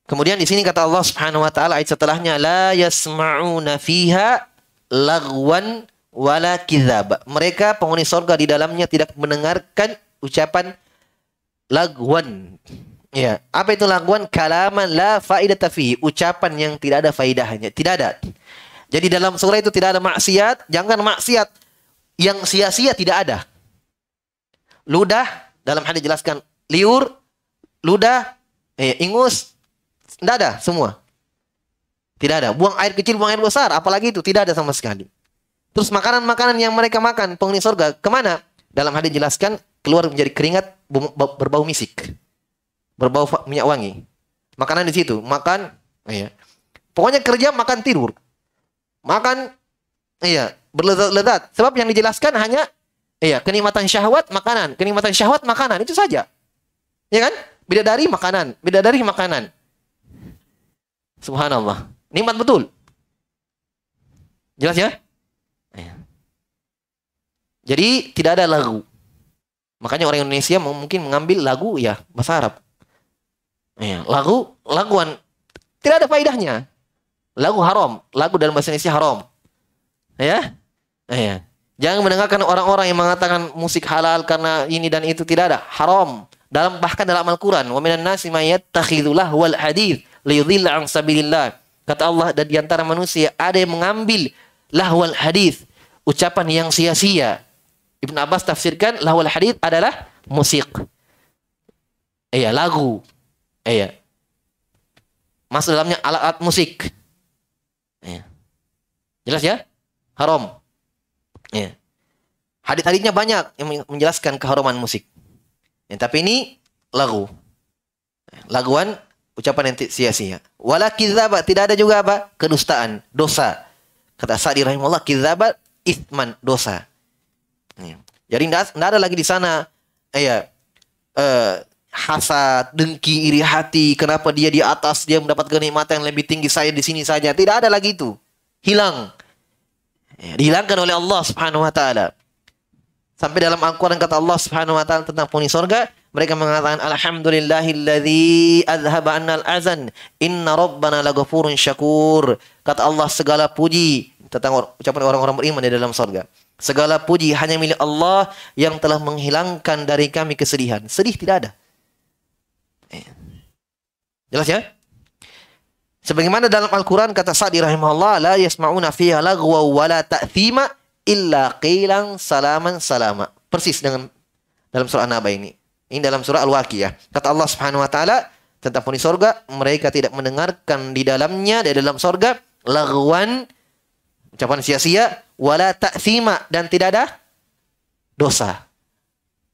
Speaker 1: Kemudian di sini kata Allah Subhanahu wa taala ayat setelahnya la yasma'una fiha lagwan wala kidhab. Mereka penghuni surga di dalamnya tidak mendengarkan ucapan lagwan. Ya, apa itu lagwan? Kalaman la faidata tafi ucapan yang tidak ada faidahnya, tidak ada. Jadi dalam surah itu tidak ada maksiat, jangan maksiat yang sia-sia tidak ada. Ludah dalam hadis jelaskan liur, ludah, eh, ingus, tidak ada semua. Tidak ada. Buang air kecil, buang air besar. Apalagi itu. Tidak ada sama sekali. Terus makanan-makanan yang mereka makan, penghuni surga, kemana? Dalam hadis jelaskan, keluar menjadi keringat berbau misik. Berbau minyak wangi. Makanan di situ. Makan, iya. Pokoknya kerja makan tidur. Makan, iya, berlezat-lezat. Sebab yang dijelaskan hanya, iya, kenikmatan syahwat, makanan. Kenikmatan syahwat, makanan. Itu saja. Ya kan? Beda dari makanan. Beda dari makanan. Subhanallah. Nikmat betul. Jelas ya? Iya. Jadi tidak ada lagu. Makanya orang Indonesia mungkin mengambil lagu ya bahasa Arab. Ya, lagu laguan tidak ada faedahnya. Lagu haram, lagu dalam bahasa Indonesia haram. Ya? Ya. Jangan mendengarkan orang-orang yang mengatakan musik halal karena ini dan itu tidak ada. Haram. Dalam bahkan dalam Al-Qur'an, wa minan nasi may yattakhidhu lahwal hadits sabilillah. Kata Allah dan di antara manusia ada yang mengambil lahwal hadis, ucapan yang sia-sia. Ibn Abbas tafsirkan lahwal hadis adalah musik. Iya, lagu. Iya. Masuk dalamnya alat-alat musik. Iya. Jelas ya? Haram. Iya. Hadis-hadisnya banyak yang menjelaskan keharuman musik. Ya, tapi ini lagu. Laguan ucapan yang sia-sia. Wala kizabat, tidak ada juga apa? kedustaan, dosa. Kata Sa'di rahimahullah, kizabat, isman, dosa. Jadi tidak ada lagi di sana ya eh, hasad, dengki, iri hati, kenapa dia di atas, dia mendapat kenikmatan yang lebih tinggi saya di sini saja. Tidak ada lagi itu. Hilang. Ya, dihilangkan oleh Allah Subhanahu wa taala. Sampai dalam Al-Qur'an kata Allah Subhanahu wa taala tentang puni surga, mereka mengatakan alhamdulillahilladzi azhaba annal azan inna rabbana laghafurun syakur. Kata Allah segala puji tentang ucapan orang-orang beriman di dalam surga. Segala puji hanya milik Allah yang telah menghilangkan dari kami kesedihan. Sedih tidak ada. Eh. Jelas ya? Sebagaimana dalam Al-Quran kata Sa'di rahimahullah, La yasma'una fiha lagwa wa la ta'thima illa qilan salaman salama. Persis dengan dalam surah An-Naba ini. Ini dalam surah al waqiyah Kata Allah Subhanahu wa taala tentang penghuni sorga mereka tidak mendengarkan di dalamnya di dalam sorga laguan ucapan sia-sia wala ta'thima dan tidak ada dosa.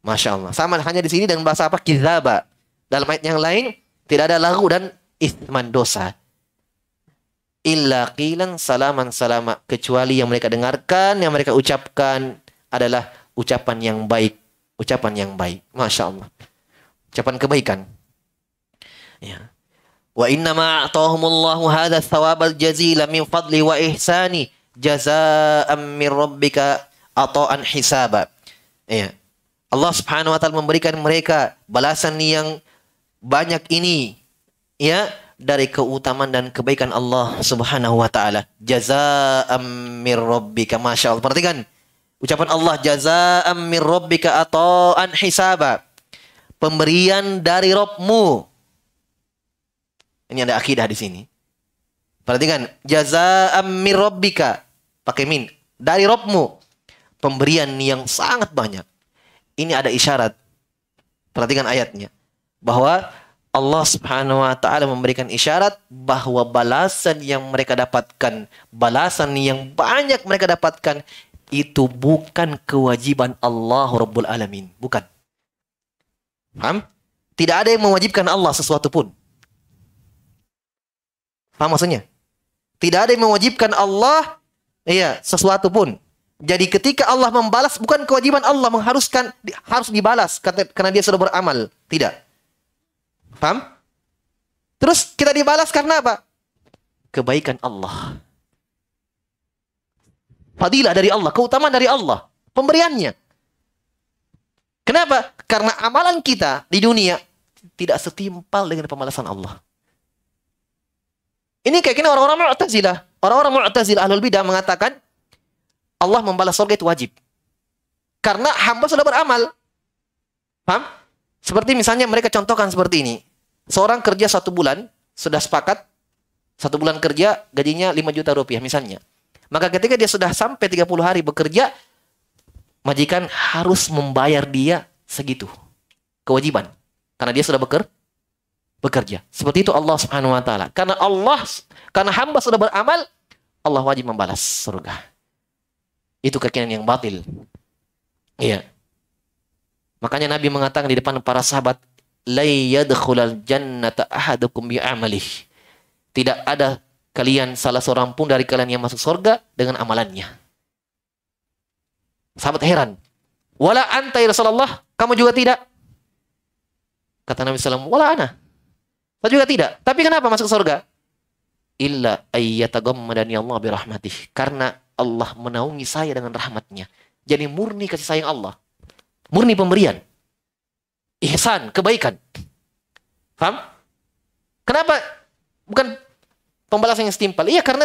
Speaker 1: Masya Allah. Sama hanya di sini dengan bahasa apa? Kizaba. Dalam ayat yang lain tidak ada lagu dan isman dosa. Illa qilan salaman salama. Kecuali yang mereka dengarkan, yang mereka ucapkan adalah ucapan yang baik ucapan yang baik. Masya Allah. Ucapan kebaikan. Ya. Wa inna ma Allahu hadha thawabal jazila min fadli wa ihsani jaza'an min rabbika ata'an hisaba. Ya. Allah Subhanahu wa taala memberikan mereka balasan yang banyak ini ya dari keutamaan dan kebaikan Allah Subhanahu wa taala. Jazaa'an min rabbika. Masyaallah. Perhatikan. Ucapan Allah jazaa'am min rabbika ata'an hisaba. Pemberian dari Robmu. Ini ada akidah di sini. Perhatikan, jazaa'am min rabbika. Pakai min. Dari Robmu. Pemberian yang sangat banyak. Ini ada isyarat. Perhatikan ayatnya. Bahwa Allah Subhanahu wa taala memberikan isyarat bahwa balasan yang mereka dapatkan, balasan yang banyak mereka dapatkan itu bukan kewajiban Allah Rabbul Alamin. Bukan. Paham? Tidak ada yang mewajibkan Allah sesuatu pun. Paham maksudnya? Tidak ada yang mewajibkan Allah iya, sesuatu pun. Jadi ketika Allah membalas bukan kewajiban Allah mengharuskan harus dibalas karena dia sudah beramal. Tidak. Paham? Terus kita dibalas karena apa? Kebaikan Allah. Fadilah dari Allah, keutamaan dari Allah, pemberiannya. Kenapa? Karena amalan kita di dunia tidak setimpal dengan pembalasan Allah. Ini kayak gini orang-orang Mu'tazilah. Orang-orang Mu'tazilah Ahlul Bidah mengatakan Allah membalas surga itu wajib. Karena hamba sudah beramal. Paham? Seperti misalnya mereka contohkan seperti ini. Seorang kerja satu bulan, sudah sepakat, satu bulan kerja gajinya 5 juta rupiah misalnya. Maka ketika dia sudah sampai 30 hari bekerja, majikan harus membayar dia segitu. Kewajiban. Karena dia sudah beker, bekerja. Seperti itu Allah Subhanahu wa taala. Karena Allah karena hamba sudah beramal, Allah wajib membalas surga. Itu keyakinan yang batil. Iya. Makanya Nabi mengatakan di depan para sahabat, "La jannah tak ada amalih." Tidak ada kalian salah seorang pun dari kalian yang masuk surga dengan amalannya. Sahabat heran. Wala anta ya Rasulullah, kamu juga tidak. Kata Nabi SAW, wala ana. Saya juga tidak. Tapi kenapa masuk surga? Illa ayyatagammadani Allah birahmatih. Karena Allah menaungi saya dengan rahmatnya. Jadi murni kasih sayang Allah. Murni pemberian. Ihsan, kebaikan. faham Kenapa bukan Pembalasan yang setimpal. Iya karena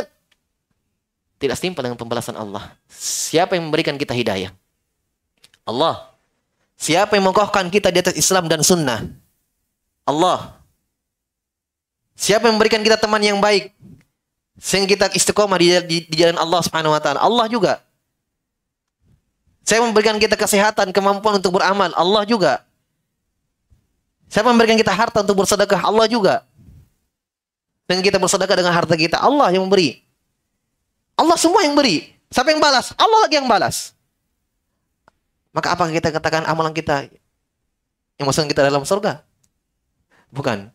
Speaker 1: tidak setimpal dengan pembalasan Allah. Siapa yang memberikan kita hidayah? Allah. Siapa yang mengkohkan kita di atas Islam dan sunnah? Allah. Siapa yang memberikan kita teman yang baik? Sehingga kita istiqomah di, di, di jalan Allah Subhanahu wa taala. Allah juga. Saya memberikan kita kesehatan, kemampuan untuk beramal. Allah juga. Saya memberikan kita harta untuk bersedekah? Allah juga. Dan kita bersedekah dengan harta kita. Allah yang memberi. Allah semua yang beri. Siapa yang balas? Allah lagi yang balas. Maka apa kita katakan amalan kita yang masuk kita dalam surga? Bukan.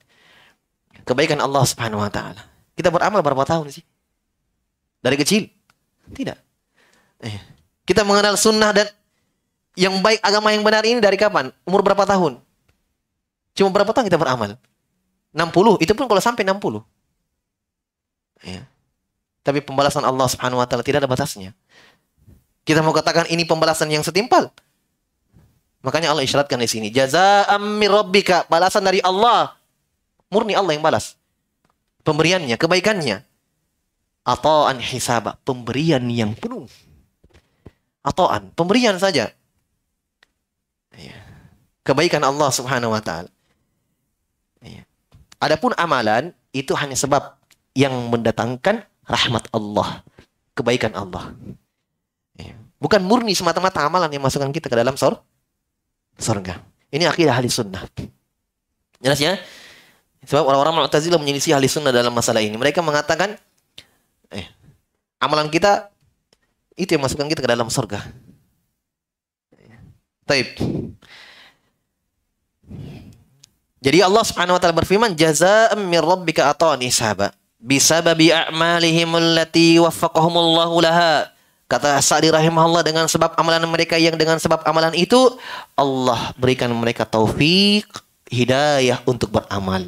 Speaker 1: Kebaikan Allah Subhanahu wa taala. Kita beramal berapa tahun sih? Dari kecil? Tidak. Eh, kita mengenal sunnah dan yang baik agama yang benar ini dari kapan? Umur berapa tahun? Cuma berapa tahun kita beramal? 60, itu pun kalau sampai 60. Ya. Tapi pembalasan Allah Subhanahu wa taala tidak ada batasnya. Kita mau katakan ini pembalasan yang setimpal. Makanya Allah isyaratkan di sini, jazaa'am min rabbika, balasan dari Allah. Murni Allah yang balas. Pemberiannya, kebaikannya. Ato'an hisaba, pemberian yang penuh. Ato'an, pemberian saja. Ya. Kebaikan Allah Subhanahu wa taala. Ya. Adapun amalan itu hanya sebab yang mendatangkan rahmat Allah, kebaikan Allah. Ya. Bukan murni semata-mata amalan yang masukkan kita ke dalam sor sorga. Ini akidah ahli sunnah. Jelas ya? Sebab orang-orang Mu'tazilah menyelisih ahli sunnah dalam masalah ini. Mereka mengatakan, eh, amalan kita itu yang masukkan kita ke dalam surga Taib. Jadi Allah Subhanahu wa taala berfirman jazaa'an min rabbika atani sahaba bisababi a'malihim allati waffaqahumullahu laha kata Sa'di rahimahullah dengan sebab amalan mereka yang dengan sebab amalan itu Allah berikan mereka taufik hidayah untuk beramal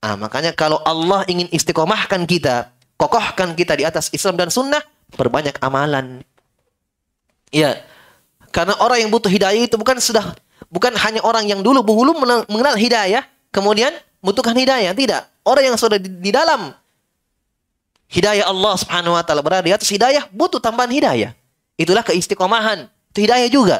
Speaker 1: ah makanya kalau Allah ingin istiqomahkan kita kokohkan kita di atas Islam dan sunnah perbanyak amalan ya karena orang yang butuh hidayah itu bukan sudah bukan hanya orang yang dulu dulu mengenal hidayah kemudian butuhkan hidayah tidak Orang yang sudah di, di dalam hidayah Allah Subhanahu wa taala berada di atas hidayah butuh tambahan hidayah. Itulah keistiqomahan, itu hidayah juga.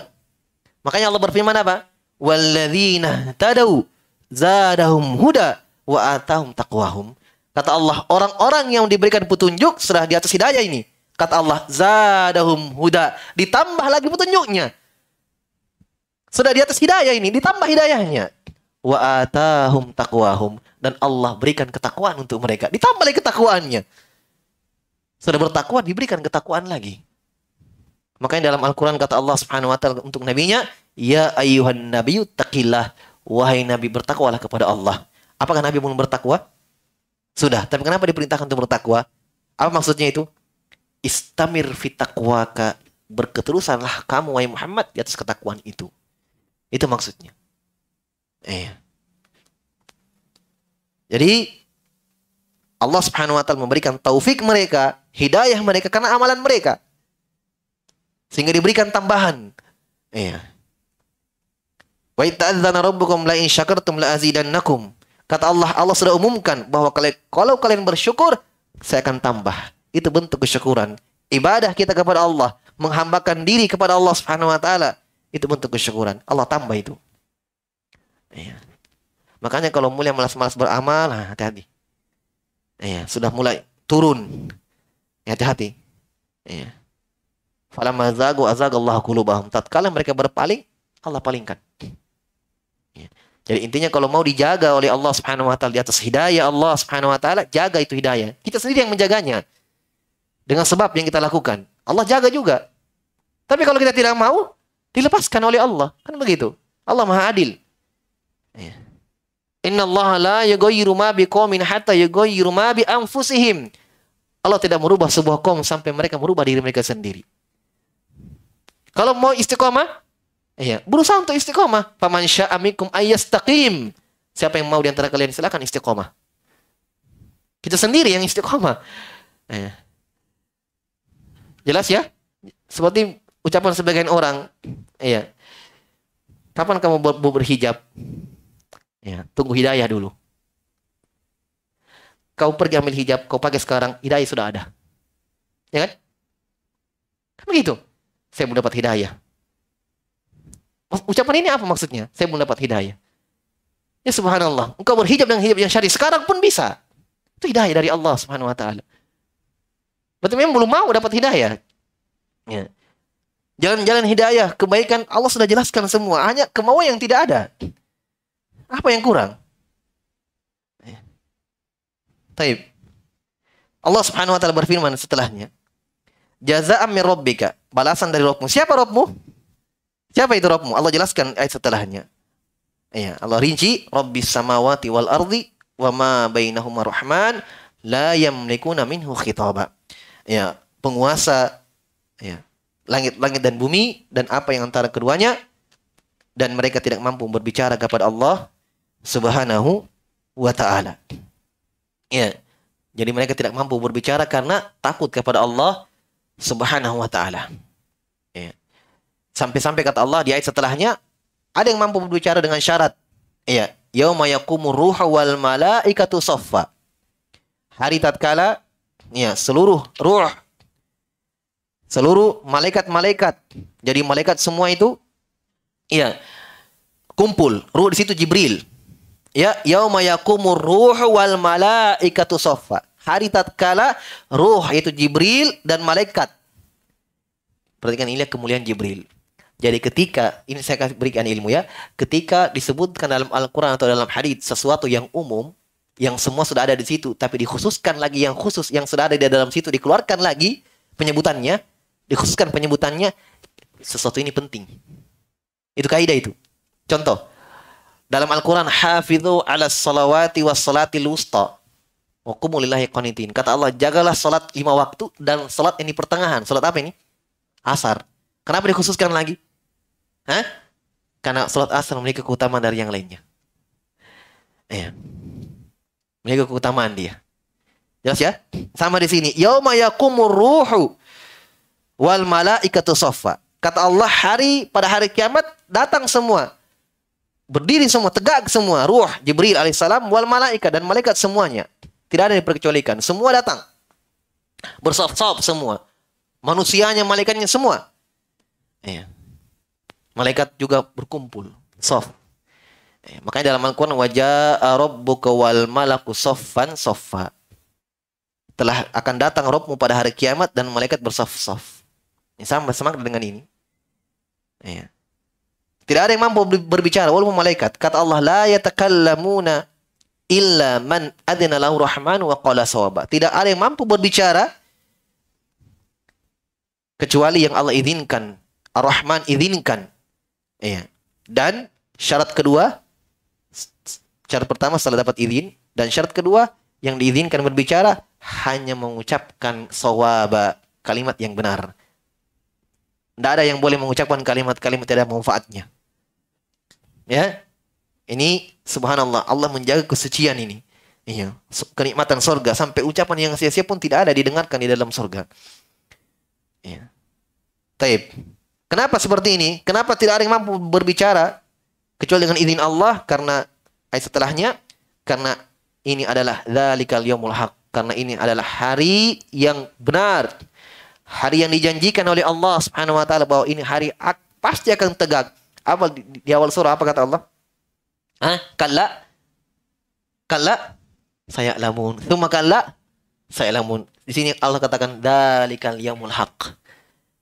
Speaker 1: Makanya Allah berfirman apa? Walladzina tadau zadahum huda wa atahum taqwahum. Kata Allah, orang-orang yang diberikan petunjuk sudah di atas hidayah ini. Kata Allah, zadahum huda. Ditambah lagi petunjuknya. Sudah di atas hidayah ini, ditambah hidayahnya wa atahum taqwahum dan Allah berikan ketakwaan untuk mereka ditambah lagi ketakwaannya sudah bertakwa diberikan ketakwaan lagi makanya dalam Al-Qur'an kata Allah Subhanahu wa taala untuk nabinya ya ayuhan nabiyyu takilah wahai nabi bertakwalah kepada Allah apakah nabi belum bertakwa sudah tapi kenapa diperintahkan untuk bertakwa apa maksudnya itu istamir fitakwaka berketerusanlah kamu wahai Muhammad di atas ketakwaan itu itu maksudnya eh Jadi Allah Subhanahu wa taala memberikan taufik mereka, hidayah mereka karena amalan mereka. Sehingga diberikan tambahan. Iya. Wa ta'adzana rabbukum la in syakartum la azidannakum. Kata Allah, Allah sudah umumkan bahwa kalian, kalau kalian bersyukur, saya akan tambah. Itu bentuk kesyukuran. Ibadah kita kepada Allah, menghambakan diri kepada Allah Subhanahu wa taala, itu bentuk kesyukuran. Allah tambah itu. Ya. Makanya kalau mulai malas-malas beramal, nah, hati-hati. Ya, sudah mulai turun. Iya, hati-hati. Ya. Falamma zagu azagallahu kulubahum. Tatkala mereka berpaling, Allah palingkan. Ya. Jadi intinya kalau mau dijaga oleh Allah Subhanahu wa taala di atas hidayah Allah Subhanahu wa taala, jaga itu hidayah. Kita sendiri yang menjaganya. Dengan sebab yang kita lakukan. Allah jaga juga. Tapi kalau kita tidak mau, dilepaskan oleh Allah. Kan begitu. Allah Maha Adil. Ya. Inna Allah la yughayyiru ma biqaumin hatta yughayyiru ma bi anfusihim. Allah tidak merubah sebuah kaum sampai mereka merubah diri mereka sendiri. Kalau mau istiqomah, ya, berusaha untuk istiqomah. Faman syaa'a minkum ayyastaqim. Siapa yang mau di antara kalian silakan istiqomah. Kita sendiri yang istiqomah. Ya. Jelas ya? Seperti ucapan sebagian orang, ya. Kapan kamu berhijab? Ya, tunggu hidayah dulu. Kau pergi ambil hijab, kau pakai sekarang, hidayah sudah ada. Ya kan? kan Begitu. Saya mau dapat hidayah. Ucapan ini apa maksudnya? Saya mau dapat hidayah. Ya subhanallah. Engkau berhijab dengan hijab yang syari. Sekarang pun bisa. Itu hidayah dari Allah subhanahu wa ta'ala. Berarti memang belum mau dapat hidayah. Ya. Jalan-jalan hidayah, kebaikan Allah sudah jelaskan semua. Hanya kemauan yang tidak ada. Apa yang kurang? Ya. Taib. Allah Subhanahu wa taala berfirman setelahnya. Jazaa'an min rabbika. Balasan dari Rabbmu. Siapa Rabbmu? Siapa itu Rabbmu? Allah jelaskan ayat setelahnya. Ya, Allah rinci Rabbis samawati wal ardi wa ma bainahuma rahman la yamlikuna minhu khitaba. Ya, penguasa ya, langit langit dan bumi dan apa yang antara keduanya dan mereka tidak mampu berbicara kepada Allah Subhanahu wa taala. Ya. Jadi mereka tidak mampu berbicara karena takut kepada Allah Subhanahu wa taala. Ya. Sampai-sampai kata Allah di ayat setelahnya ada yang mampu berbicara dengan syarat. Ya, Yawma yakumu ruha wal malaikatu soffa. Hari tatkala ya seluruh ruh seluruh malaikat-malaikat. Jadi malaikat semua itu ya kumpul. Ruh di situ Jibril. Ya, yauma yakumur ruh wal malaikatu soffa. Hari tatkala ruh yaitu Jibril dan malaikat. Perhatikan ini kemuliaan Jibril. Jadi ketika ini saya kasih berikan ilmu ya, ketika disebutkan dalam Al-Qur'an atau dalam hadis sesuatu yang umum, yang semua sudah ada di situ, tapi dikhususkan lagi yang khusus yang sudah ada di dalam situ dikeluarkan lagi penyebutannya, dikhususkan penyebutannya sesuatu ini penting. Itu kaidah itu. Contoh, dalam Al-Quran, hafidhu ala salawati wa salati lusta. Wakumulillahi qanitin. Kata Allah, jagalah salat lima waktu dan salat ini pertengahan. Salat apa ini? Asar. Kenapa dikhususkan lagi? Hah? Karena salat asar memiliki keutamaan dari yang lainnya. Ya. Memiliki keutamaan dia. Jelas ya? Sama di sini. Yawma yakumur ruhu wal malaikatu soffa. Kata Allah hari pada hari kiamat datang semua berdiri semua, tegak semua. Ruh Jibril alaihissalam wal malaikat dan malaikat semuanya. Tidak ada yang diperkecualikan. Semua datang. Bersop-sop semua. Manusianya, malaikatnya semua. Ya. Malaikat juga berkumpul. Soft. Ya, makanya dalam Al-Quran wajah buka wal malaku sofan soft Telah akan datang Robmu pada hari kiamat dan malaikat bersof-sof. Ini iya, sama, semangat dengan ini. Ya. Tidak ada yang mampu berbicara walaupun malaikat. Kata Allah, la yatakallamuna illa man adzina lahu rahman wa qala sawaba. Tidak ada yang mampu berbicara kecuali yang Allah izinkan. Ar-Rahman izinkan. Iya. Dan syarat kedua syarat pertama setelah dapat izin dan syarat kedua yang diizinkan berbicara hanya mengucapkan sawaba kalimat yang benar tidak ada yang boleh mengucapkan kalimat-kalimat tidak manfaatnya. Ya, ini subhanallah Allah menjaga kesucian ini. Iya, kenikmatan sorga sampai ucapan yang sia-sia pun tidak ada didengarkan di dalam sorga. Ya. Taib. Kenapa seperti ini? Kenapa tidak ada yang mampu berbicara kecuali dengan izin Allah? Karena ayat eh, setelahnya, karena ini adalah dalil yaumul haq. Karena ini adalah hari yang benar. Hari yang dijanjikan oleh Allah Subhanahu wa taala bahwa ini hari pasti akan tegak. Apa di awal surah apa kata Allah? Hah? Kala kala saya lamun. Tsumma kala saya lamun. Di sini Allah katakan dalikal yaumul haq.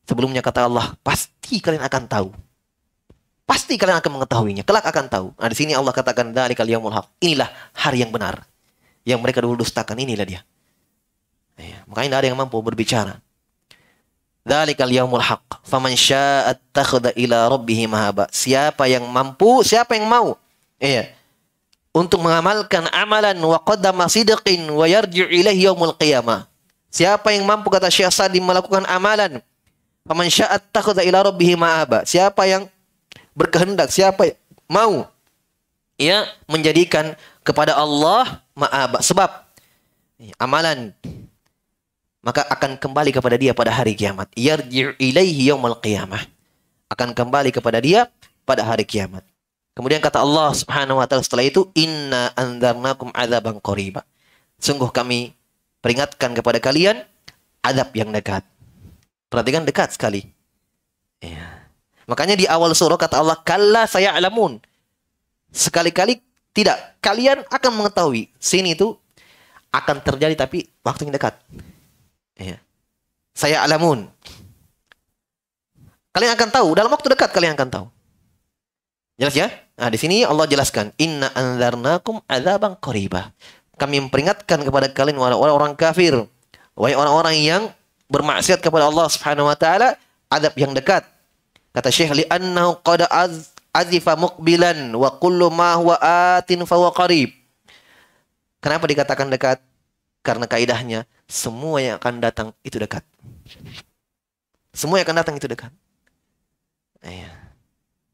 Speaker 1: Sebelumnya kata Allah, pasti kalian akan tahu. Pasti kalian akan mengetahuinya, kelak akan tahu. Nah, di sini Allah katakan dalikal yaumul haq. Inilah hari yang benar. Yang mereka dulu dustakan inilah dia. Ya, makanya tidak ada yang mampu berbicara Dzalikal yaumul haq. Faman syaa'a takhadha ila rabbih mahaba. Siapa yang mampu, siapa yang mau. Iya. Untuk mengamalkan amalan wa qaddama sidqin wa yarji'u ilaihi yaumul qiyamah. Siapa yang mampu kata Syekh Sadi melakukan amalan Faman sya'at takhudha ila rabbih mahaba Siapa yang berkehendak, siapa yang mau ya menjadikan kepada Allah ma'aba. Sebab iya, amalan maka akan kembali kepada dia pada hari kiamat. Yarji' ilaihi yaumil qiyamah. Akan kembali kepada dia pada hari kiamat. Kemudian kata Allah Subhanahu wa taala setelah itu inna anzarnakum adzaban qariba. Sungguh kami peringatkan kepada kalian adab yang dekat. Perhatikan dekat sekali. Ya. Makanya di awal surah kata Allah kalla saya alamun. Sekali-kali tidak kalian akan mengetahui sini itu akan terjadi tapi waktunya dekat. Ya. Saya alamun. Kalian akan tahu dalam waktu dekat kalian akan tahu. Jelas ya? Nah, di sini Allah jelaskan, "Inna anzarnakum adzaban qariba." Kami memperingatkan kepada kalian wahai orang-orang kafir, wahai orang-orang yang bermaksiat kepada Allah Subhanahu wa taala, adab yang dekat. Kata Syekh li annahu qad az, azifa muqbilan wa kullu ma huwa atin fa qarib. Kenapa dikatakan dekat? Karena kaidahnya semua yang akan datang itu dekat. Semua yang akan datang itu dekat. Iya.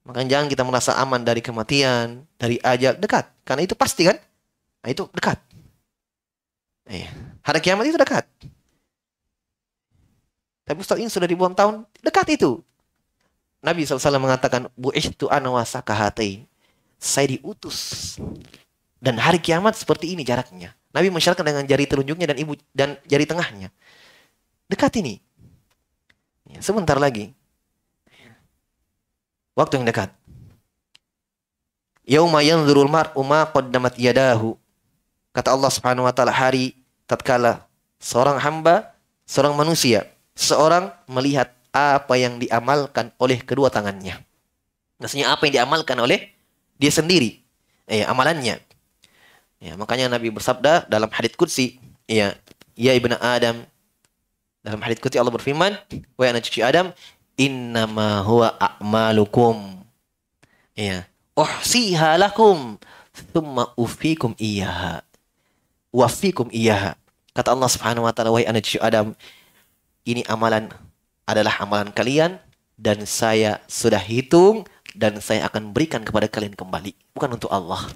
Speaker 1: Makanya jangan kita merasa aman dari kematian, dari ajal dekat. Karena itu pasti kan? Nah, itu dekat. Iya. Hari kiamat itu dekat. Tapi Ustaz ini sudah ribuan tahun dekat itu. Nabi SAW mengatakan, Bu'ishtu ana wasakahatain. Saya diutus dan hari kiamat seperti ini jaraknya. Nabi mensyaratkan dengan jari telunjuknya dan ibu dan jari tengahnya. Dekat ini. Ya, sebentar lagi. Waktu yang dekat. Yauma yanzurul mar'u ma qaddamat yadahu. Kata Allah Subhanahu wa taala hari tatkala seorang hamba, seorang manusia, seorang melihat apa yang diamalkan oleh kedua tangannya. Maksudnya apa yang diamalkan oleh dia sendiri. Eh, amalannya. Ya, makanya Nabi bersabda dalam hadits kursi, ya, ya ibnu Adam. Dalam hadits kursi Allah berfirman, wahai anak cucu Adam, inna ma huwa a'malukum. Ya, uhsiha lakum thumma ufikum iyaha. Wafikum iyaha. Kata Allah Subhanahu wa taala, wahai anak cucu Adam, ini amalan adalah amalan kalian dan saya sudah hitung dan saya akan berikan kepada kalian kembali, bukan untuk Allah.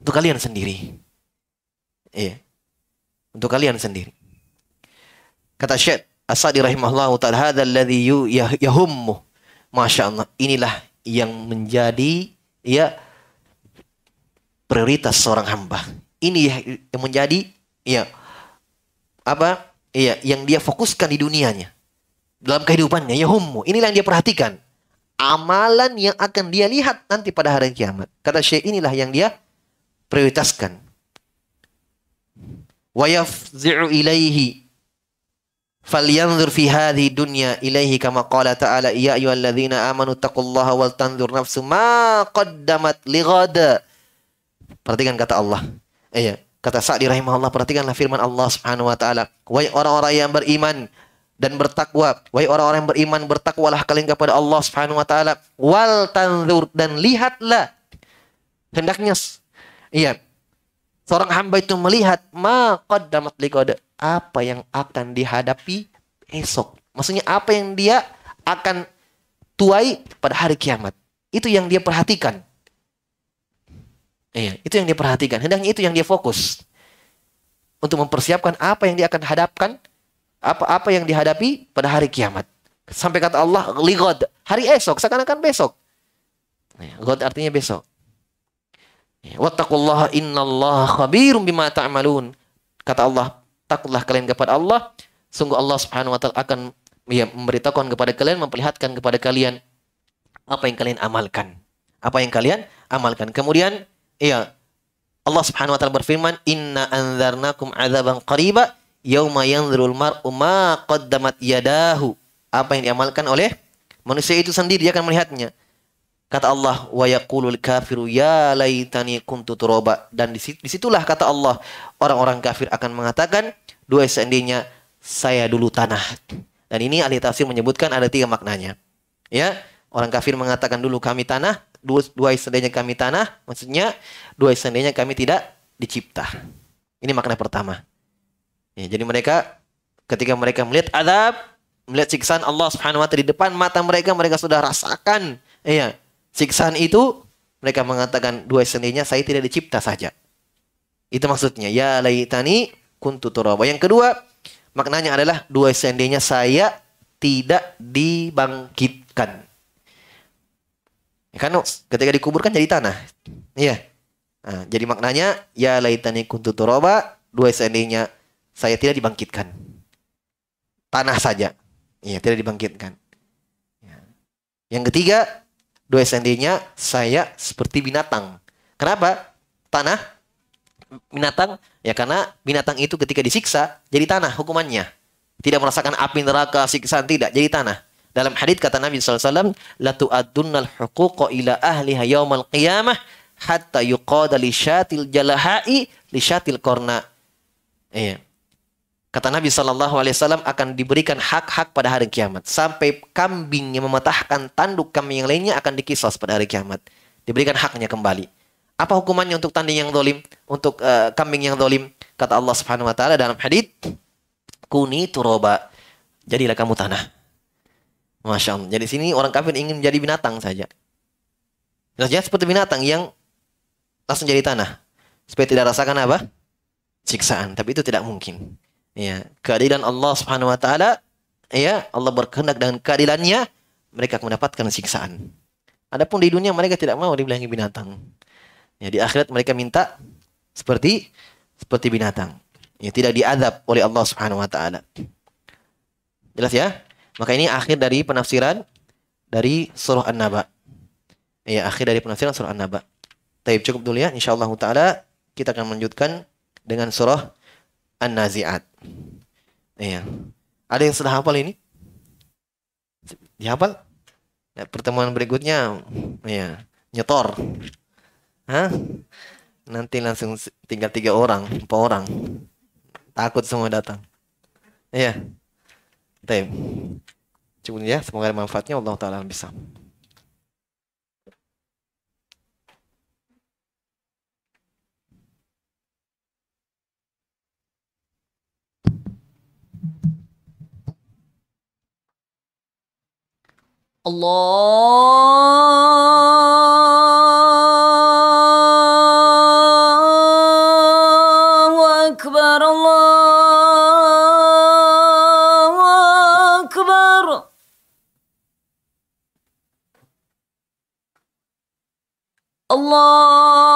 Speaker 1: Untuk kalian sendiri. Iya. Untuk kalian sendiri. Kata Syed Asadi rahimahullah ta'ala hadha alladhi ya, yahummu. Masya Allah. Inilah yang menjadi ya prioritas seorang hamba. Ini ya, yang menjadi ya apa ya yang dia fokuskan di dunianya dalam kehidupannya yahummu. Inilah yang dia perhatikan amalan yang akan dia lihat nanti pada hari kiamat. Kata Syekh inilah yang dia prioritaskan. Wa yafzi'u فِي هَذِهِ كَمَا قَالَ تَعَالَى perhatikan kata Allah iya kata Sa'di rahimahullah perhatikanlah firman Allah Subhanahu wa taala wahai orang-orang yang beriman dan bertakwa wahai orang-orang yang beriman bertakwalah kalian kepada Allah Subhanahu wa taala wal tanzur dan lihatlah hendaknya Iya. Seorang hamba itu melihat maqad damat liqad, apa yang akan dihadapi esok. Maksudnya apa yang dia akan tuai pada hari kiamat. Itu yang dia perhatikan. Iya, itu yang dia perhatikan. Hendaknya itu yang dia fokus untuk mempersiapkan apa yang dia akan hadapkan, apa-apa yang dihadapi pada hari kiamat. Sampai kata Allah, ligod, hari esok, seakan-akan besok. God iya, artinya besok. Wattaqullaha innallaha khabirum bima ta'malun. Kata Allah, takutlah kalian kepada Allah, sungguh Allah Subhanahu wa taala akan ya, memberitahukan kepada kalian, memperlihatkan kepada kalian apa yang kalian amalkan. Apa yang kalian amalkan. Kemudian, ya Allah Subhanahu wa taala berfirman, "Inna anzarnakum adzaban qariba yauma yanzurul mar'u ma qaddamat yadahu." Apa yang diamalkan oleh manusia itu sendiri dia akan melihatnya. Kata Allah, wa yaqulul kafiru ya laitani kuntu turaba. Dan disitulah kata Allah, orang-orang kafir akan mengatakan, dua seandainya saya dulu tanah. Dan ini ahli tafsir menyebutkan ada tiga maknanya. Ya, orang kafir mengatakan dulu kami tanah, dua, dua seandainya kami tanah, maksudnya dua seandainya kami tidak dicipta. Ini makna pertama. Ya, jadi mereka ketika mereka melihat adab, melihat siksaan Allah Subhanahu wa taala di depan mata mereka, mereka sudah rasakan. Iya, Siksaan itu mereka mengatakan dua sendinya saya tidak dicipta saja. Itu maksudnya ya laitani kuntu turaba. Yang kedua maknanya adalah dua sendinya saya tidak dibangkitkan. Ya, kan ketika dikuburkan jadi tanah. Iya. Nah, jadi maknanya ya laitani kuntu turaba dua sendinya saya tidak dibangkitkan. Tanah saja. Iya, tidak dibangkitkan. Ya. Yang ketiga, Dua SND-nya saya seperti binatang. Kenapa? Tanah binatang ya karena binatang itu ketika disiksa jadi tanah hukumannya. Tidak merasakan api neraka siksaan tidak jadi tanah. Dalam hadits kata Nabi Sallallahu Alaihi Wasallam, huquqa ila ahliha yaumal qiyamah hatta yuqada li syatil jalahai li korna. Iya. Kata Nabi Shallallahu Alaihi Wasallam akan diberikan hak-hak pada hari kiamat. Sampai kambing yang mematahkan tanduk kambing yang lainnya akan dikisos pada hari kiamat. Diberikan haknya kembali. Apa hukumannya untuk tanding yang dolim? Untuk uh, kambing yang dolim? Kata Allah Subhanahu Wa Taala dalam hadits kuni turoba. Jadilah kamu tanah. Masya Allah. Jadi sini orang kafir ingin menjadi binatang saja. Jelas-jelas seperti binatang yang langsung jadi tanah. Supaya tidak rasakan apa? Siksaan. Tapi itu tidak mungkin. Ya, keadilan Allah Subhanahu wa taala, ya, Allah berkehendak dengan keadilannya mereka akan mendapatkan siksaan. Adapun di dunia mereka tidak mau dibilangi binatang. Ya, di akhirat mereka minta seperti seperti binatang. Ya, tidak diadab oleh Allah Subhanahu wa taala. Jelas ya? Maka ini akhir dari penafsiran dari surah An-Naba. Ya, akhir dari penafsiran surah An-Naba. Tapi cukup dulu ya, insyaallah taala kita akan melanjutkan dengan surah An-Nazi'at. Iya. Ada yang sudah hafal ini? Dihafal? Ya, pertemuan berikutnya, iya, nyetor. Hah? Nanti langsung tinggal tiga orang, empat orang. Takut semua datang. Iya. Tem. Cukup ya, semoga ada manfaatnya Allah taala bisa.
Speaker 3: Allahu Ekber, Allahu Ekber. Allah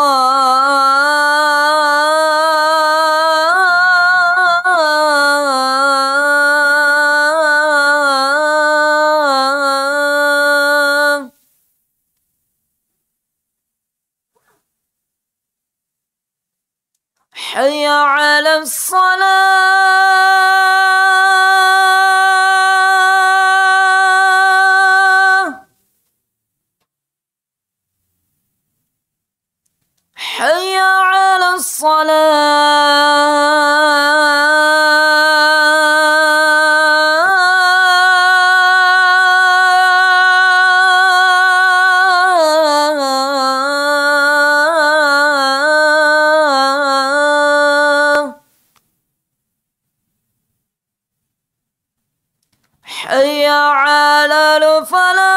Speaker 3: follow.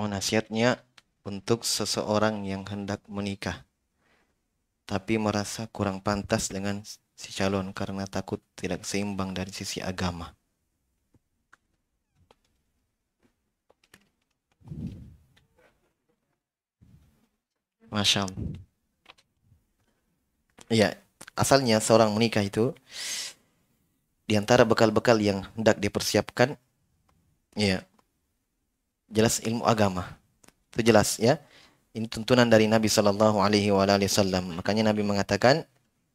Speaker 1: Mau nasihatnya untuk seseorang yang hendak menikah tapi merasa kurang pantas dengan si calon karena takut tidak seimbang dari sisi agama. Masya Allah. Ya, asalnya seorang menikah itu di antara bekal-bekal yang hendak dipersiapkan, ya, jelas ilmu agama. Itu jelas ya. Ini tuntunan dari Nabi Shallallahu Alaihi Wasallam. Makanya Nabi mengatakan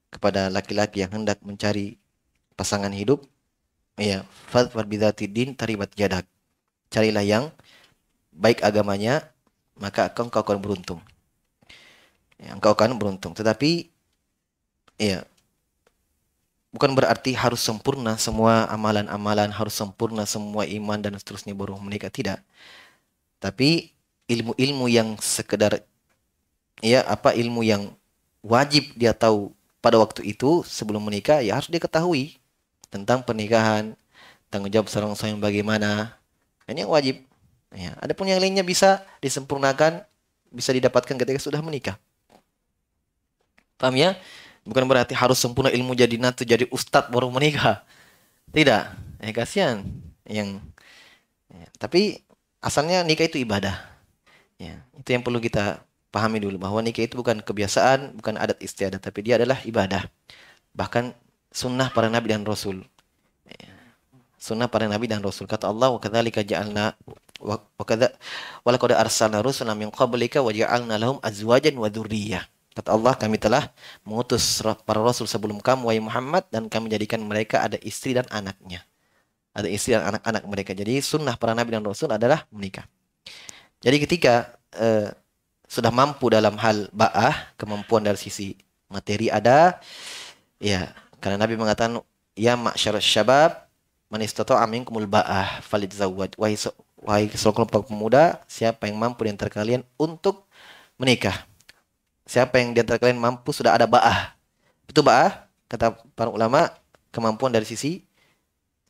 Speaker 1: kepada laki-laki yang hendak mencari pasangan hidup, ya, fatwa bidati din taribat jadak. Carilah yang baik agamanya, maka engkau, engkau akan beruntung. Ya, engkau akan beruntung. Tetapi, ya, bukan berarti harus sempurna semua amalan-amalan, harus sempurna semua iman dan seterusnya baru menikah. Tidak tapi ilmu-ilmu yang sekedar ya apa ilmu yang wajib dia tahu pada waktu itu sebelum menikah ya harus dia ketahui tentang pernikahan, tanggung jawab seorang suami bagaimana. Ini yang wajib. Ya, pun yang lainnya bisa disempurnakan, bisa didapatkan ketika sudah menikah. Paham ya? Bukan berarti harus sempurna ilmu jadi natu jadi ustadz baru menikah. Tidak. eh kasihan yang ya, tapi asalnya nikah itu ibadah. Ya, itu yang perlu kita pahami dulu bahwa nikah itu bukan kebiasaan, bukan adat istiadat, tapi dia adalah ibadah. Bahkan sunnah para nabi dan rasul. Ya. Sunnah para nabi dan rasul. Kata Allah, "Wa kadzalika ja'alna wa kadza wa laqad arsalna rusulan min qablika wa ja'alna lahum azwajan wa dzurriyyah." Kata Allah, kami telah mengutus para rasul sebelum kamu, wahai Muhammad, dan kami jadikan mereka ada istri dan anaknya ada istri dan anak-anak mereka. Jadi sunnah para nabi dan rasul adalah menikah. Jadi ketika eh, sudah mampu dalam hal ba'ah, kemampuan dari sisi materi ada, ya karena Nabi mengatakan ya masyarakat syabab toto amin kumul ba'ah valid falitzawwaj. Wahai wahai kelompok pemuda, siapa yang mampu di antara kalian untuk menikah? Siapa yang di antara kalian mampu sudah ada ba'ah? Itu ba'ah kata para ulama kemampuan dari sisi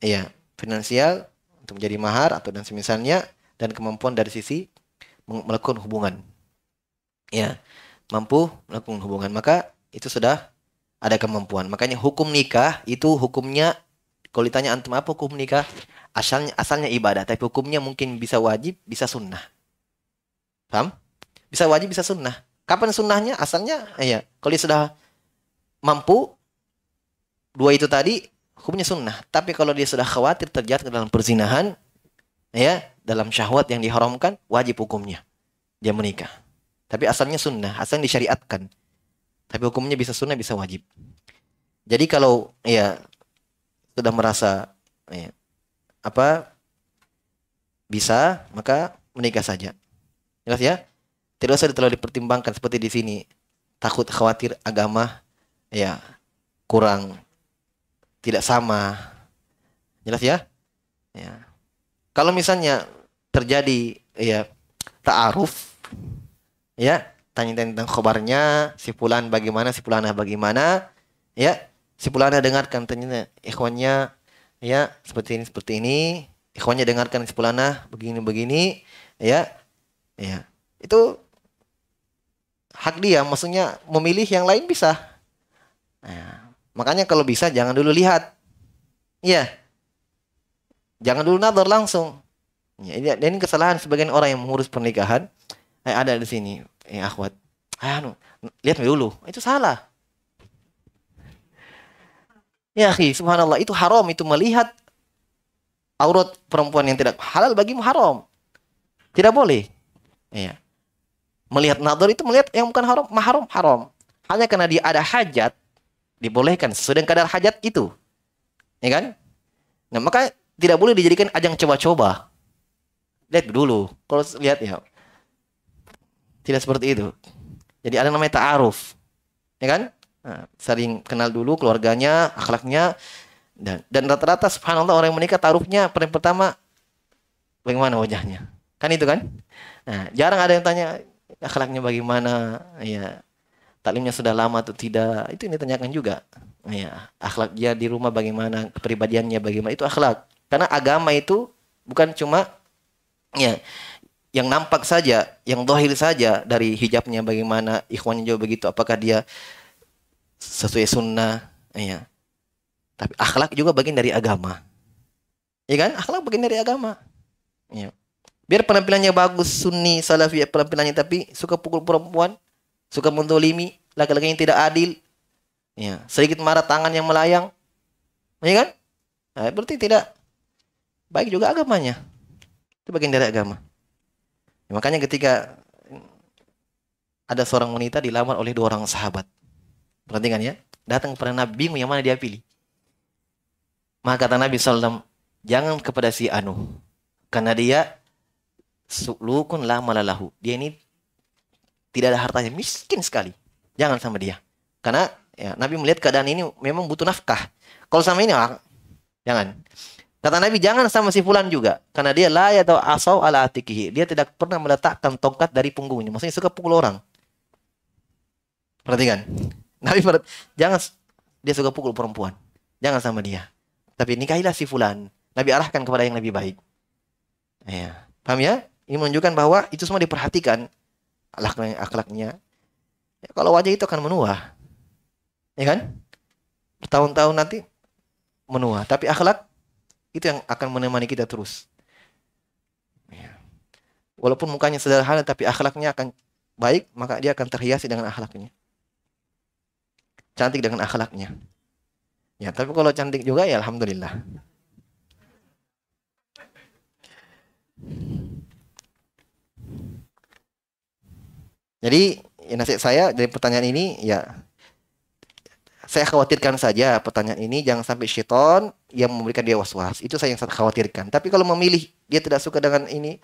Speaker 1: ya finansial untuk menjadi mahar atau dan semisalnya dan kemampuan dari sisi melakukan hubungan. Ya, mampu melakukan hubungan maka itu sudah ada kemampuan. Makanya hukum nikah itu hukumnya kalau ditanya antum apa hukum nikah? Asalnya asalnya ibadah, tapi hukumnya mungkin bisa wajib, bisa sunnah. Paham? Bisa wajib, bisa sunnah. Kapan sunnahnya? Asalnya, ya. Kalau sudah mampu dua itu tadi hukumnya sunnah. Tapi kalau dia sudah khawatir terjatuh ke dalam perzinahan, ya, dalam syahwat yang diharamkan, wajib hukumnya dia menikah. Tapi asalnya sunnah, asalnya disyariatkan. Tapi hukumnya bisa sunnah, bisa wajib. Jadi kalau ya sudah merasa ya, apa bisa maka menikah saja. Jelas ya? Tidak usah terlalu dipertimbangkan seperti di sini. Takut khawatir agama ya kurang tidak sama. Jelas ya? Ya. Kalau misalnya terjadi ya ta'aruf ya, tanya-tanya tentang khabarnya, si fulan bagaimana, si fulanah bagaimana, ya. Si fulanah dengarkan tanya ikhwannya ya seperti ini seperti ini, ikhwannya dengarkan si fulanah begini-begini, ya. Ya. Itu hak dia, maksudnya memilih yang lain bisa. Nah, Makanya kalau bisa jangan dulu lihat. Iya. Jangan dulu nador langsung. Ya, ini kesalahan sebagian orang yang mengurus pernikahan. Eh, ada di sini, eh, akhwat. Ah, anu, lihat dulu. Itu salah. Ya, akhi, subhanallah, itu haram itu melihat aurat perempuan yang tidak halal bagimu haram. Tidak boleh. Iya. Melihat nador itu melihat yang bukan haram, maharam haram. Hanya karena dia ada hajat, dibolehkan sesuai dengan kadar hajat itu. Ya kan? Nah, maka tidak boleh dijadikan ajang coba-coba. Lihat dulu. Kalau lihat ya. Tidak seperti itu. Jadi ada namanya ta'aruf. Ya kan? Nah, saling kenal dulu keluarganya, akhlaknya dan dan rata-rata subhanallah orang yang menikah ta'arufnya paling pertama bagaimana wajahnya. Kan itu kan? Nah, jarang ada yang tanya akhlaknya bagaimana, ya taklimnya sudah lama atau tidak itu ini tanyakan juga ya akhlak dia di rumah bagaimana kepribadiannya bagaimana itu akhlak karena agama itu bukan cuma ya yang nampak saja yang dohir saja dari hijabnya bagaimana ikhwannya juga begitu apakah dia sesuai sunnah ya tapi akhlak juga bagian dari agama ya kan akhlak bagian dari agama ya biar penampilannya bagus sunni salafi penampilannya tapi suka pukul perempuan suka mendolimi, laki-laki yang tidak adil, ya, sedikit marah tangan yang melayang, ya kan? Nah, berarti tidak baik juga agamanya. Itu bagian dari agama. Ya, makanya ketika ada seorang wanita dilamar oleh dua orang sahabat. Perhatikan ya, datang kepada Nabi bingung yang mana dia pilih. Maka kata Nabi SAW, jangan kepada si Anu. Karena dia sulukun lah malalahu. Dia ini tidak ada hartanya, miskin sekali. Jangan sama dia. Karena ya, Nabi melihat keadaan ini memang butuh nafkah. Kalau sama ini, ah, jangan. Kata Nabi, jangan sama si fulan juga. Karena dia la atau asau ala atikihi. Dia tidak pernah meletakkan tongkat dari punggungnya. Maksudnya suka pukul orang. Perhatikan. Nabi jangan dia suka pukul perempuan. Jangan sama dia. Tapi nikahilah si fulan. Nabi arahkan kepada yang lebih baik. Ya. Paham ya? Ini menunjukkan bahwa itu semua diperhatikan akhlaknya, akhlaknya. Ya, kalau wajah itu akan menua, ya kan? Bertahun-tahun nanti menua. Tapi akhlak itu yang akan menemani kita terus. Ya. Walaupun mukanya sederhana, tapi akhlaknya akan baik, maka dia akan terhiasi dengan akhlaknya. Cantik dengan akhlaknya. Ya, tapi kalau cantik juga ya alhamdulillah. Jadi ya nasihat saya dari pertanyaan ini ya saya khawatirkan saja pertanyaan ini jangan sampai syaitan yang memberikan dia was-was. Itu saya yang sangat khawatirkan. Tapi kalau memilih dia tidak suka dengan ini,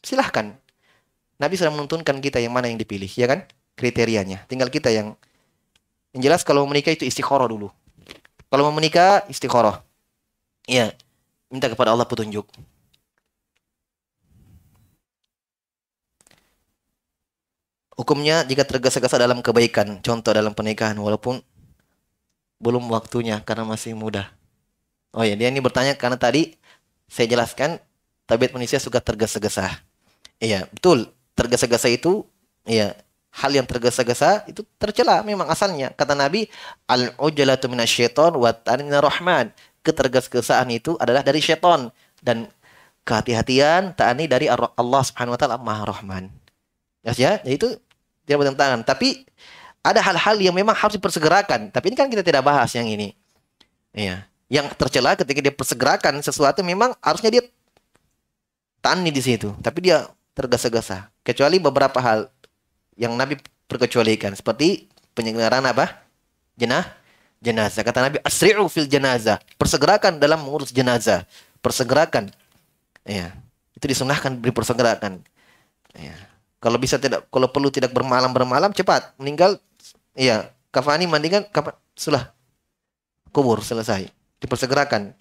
Speaker 1: silahkan. Nabi sudah menuntunkan kita yang mana yang dipilih, ya kan? Kriterianya. Tinggal kita yang yang jelas kalau mau menikah itu istiqoroh dulu. Kalau mau menikah istiqoroh. ya minta kepada Allah petunjuk. Hukumnya jika tergesa-gesa dalam kebaikan, contoh dalam pernikahan walaupun belum waktunya karena masih muda. Oh ya, dia ini bertanya karena tadi saya jelaskan tabiat manusia suka tergesa-gesa. Iya, betul. Tergesa-gesa itu iya, hal yang tergesa-gesa itu tercela memang asalnya. Kata Nabi, al-ujalatu minasyaiton wa tanina rahman. Ketergesa-gesaan itu adalah dari syeton dan kehati-hatian ta'ani dari Allah Subhanahu wa taala Maha Rahman. Ya, ya, itu tidak bertentangan. Tapi ada hal-hal yang memang harus dipersegerakan. Tapi ini kan kita tidak bahas yang ini. Iya. Yang tercela ketika dia persegerakan sesuatu memang harusnya dia tani di situ, tapi dia tergesa-gesa. Kecuali beberapa hal yang Nabi perkecualikan seperti penyelenggaraan apa? Jenah jenazah. Kata Nabi asri'u fil jenazah. Persegerakan dalam mengurus jenazah. Persegerakan. Iya. Itu disunahkan dipersegerakan. Iya. Kalau bisa tidak kalau perlu tidak bermalam bermalam cepat meninggal iya kafani mandikan kapan sudah kubur selesai dipersegerakan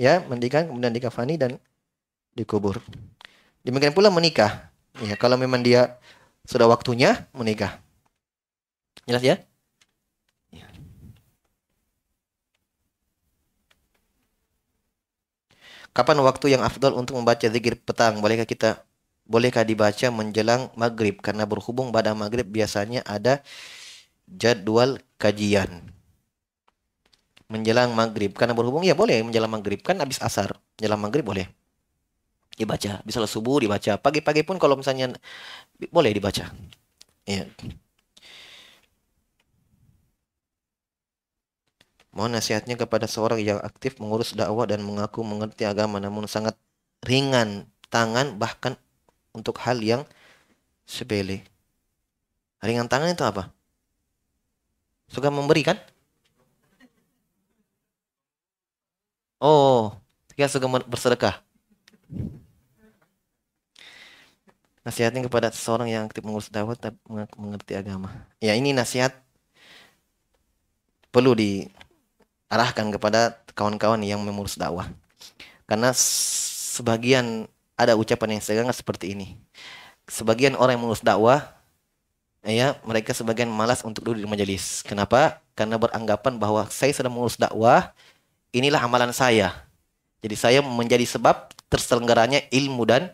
Speaker 1: ya mandikan kemudian dikafani dan dikubur. Demikian pula menikah. Ya, kalau memang dia sudah waktunya menikah. Jelas ya? ya. Kapan waktu yang afdol untuk membaca zikir petang? Bolehkah kita bolehkah dibaca menjelang maghrib karena berhubung pada maghrib biasanya ada jadwal kajian menjelang maghrib karena berhubung ya boleh menjelang maghrib kan habis asar menjelang maghrib boleh dibaca bisa subuh dibaca pagi-pagi pun kalau misalnya boleh dibaca ya Mohon nasihatnya kepada seorang yang aktif mengurus dakwah dan mengaku mengerti agama namun sangat ringan tangan bahkan untuk hal yang sepele. Ringan tangan itu apa? Suka memberi kan? Oh, dia suka bersedekah. Nasihatnya kepada seseorang yang aktif mengurus dakwah tapi mengerti agama. Ya ini nasihat perlu diarahkan kepada kawan-kawan yang mengurus dakwah. Karena sebagian ada ucapan yang sekarang seperti ini. Sebagian orang yang mengurus dakwah, ya mereka sebagian malas untuk duduk di majelis. Kenapa? Karena beranggapan bahwa saya sedang mengurus dakwah, inilah amalan saya. Jadi saya menjadi sebab terselenggaranya ilmu dan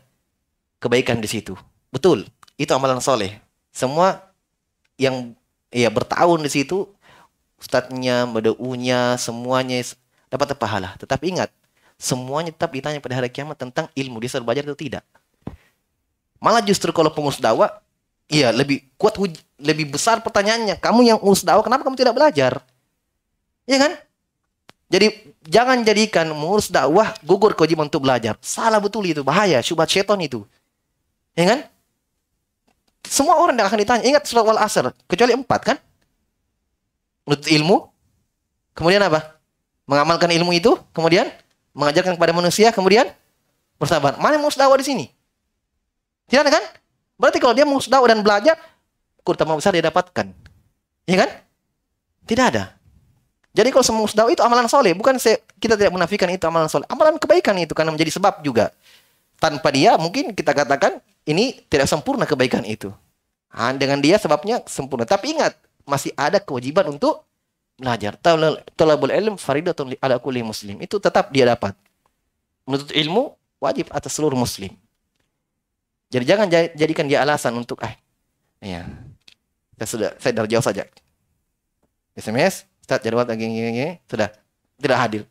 Speaker 1: kebaikan di situ. Betul, itu amalan soleh. Semua yang ya bertahun di situ, ustadznya, medeunya, semuanya dapat pahala. Tetapi ingat, Semuanya tetap ditanya pada hari kiamat tentang ilmu. Dia sudah belajar atau tidak. Malah justru kalau pengurus dakwah, iya lebih kuat, lebih besar pertanyaannya. Kamu yang urus dakwah, kenapa kamu tidak belajar? Iya kan? Jadi jangan jadikan mengurus dakwah gugur kewajiban untuk belajar. Salah betul itu, bahaya, syubhat setan itu. Ya kan? Semua orang tidak akan ditanya. Ingat surat wal asr, kecuali empat kan? Menurut ilmu, kemudian apa? Mengamalkan ilmu itu, kemudian mengajarkan kepada manusia, kemudian bersabar. Mana yang mau di sini? Tidak ada kan? Berarti kalau dia mau dan belajar, kurta besar dia dapatkan. Iya kan? Tidak ada. Jadi kalau semua itu amalan soleh, bukan se- kita tidak menafikan itu amalan soleh. Amalan kebaikan itu karena menjadi sebab juga. Tanpa dia mungkin kita katakan ini tidak sempurna kebaikan itu. Nah, dengan dia sebabnya sempurna. Tapi ingat, masih ada kewajiban untuk belajar. Talabul ilm faridatun ala kulli muslim. Itu tetap dia dapat. Menuntut ilmu wajib atas seluruh muslim. Jadi jangan jadikan dia alasan untuk ah ya. Saya sudah saya dari jauh saja. SMS, Ustaz jadwal lagi sudah tidak hadir.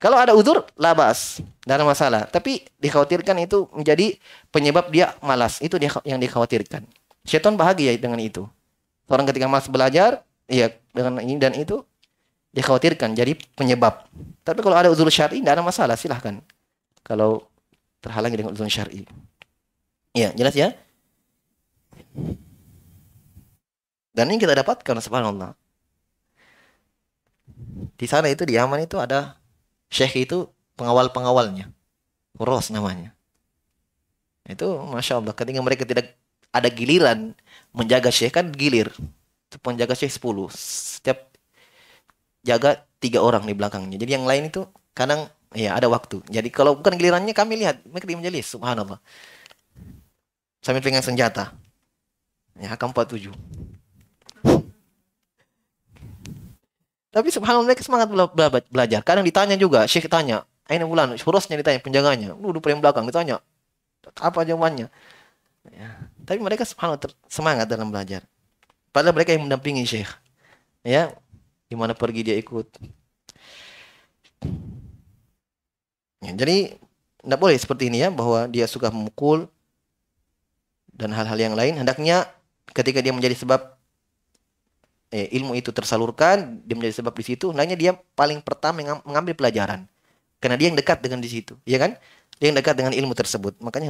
Speaker 1: Kalau ada uzur labas, dalam masalah. Tapi dikhawatirkan itu menjadi penyebab dia malas. Itu yang dikhawatirkan. Syaitan bahagia dengan itu. Orang ketika malas belajar, Iya, dengan ini dan itu dikhawatirkan jadi penyebab. Tapi kalau ada uzur syar'i tidak ada masalah, silahkan. Kalau terhalangi dengan uzur syar'i. Iya, jelas ya? Dan ini kita dapatkan subhanallah. Di sana itu di Yaman itu ada syekh itu pengawal-pengawalnya. ros namanya. Itu Masya Allah ketika mereka tidak ada giliran menjaga syekh kan gilir penjaga sih 10. Setiap jaga tiga orang di belakangnya. Jadi yang lain itu kadang ya ada waktu. Jadi kalau bukan gilirannya kami lihat mereka di majelis, subhanallah. Sambil pegang senjata. Ya, AK-47. Tapi subhanallah mereka semangat bela bela belajar. Kadang ditanya juga, Syekh tanya, Aina bulan, hurusnya ditanya, penjaganya. Lu duduk paling belakang, ditanya. Apa jawabannya? Ya. Tapi mereka subhanallah semangat dalam belajar. Padahal mereka yang mendampingi Syekh. Ya, gimana pergi dia ikut. Ya, jadi tidak boleh seperti ini ya bahwa dia suka memukul dan hal-hal yang lain. Hendaknya ketika dia menjadi sebab eh, ilmu itu tersalurkan, dia menjadi sebab di situ, hendaknya dia paling pertama mengambil pelajaran. Karena dia yang dekat dengan di situ, ya kan? Dia yang dekat dengan ilmu tersebut. Makanya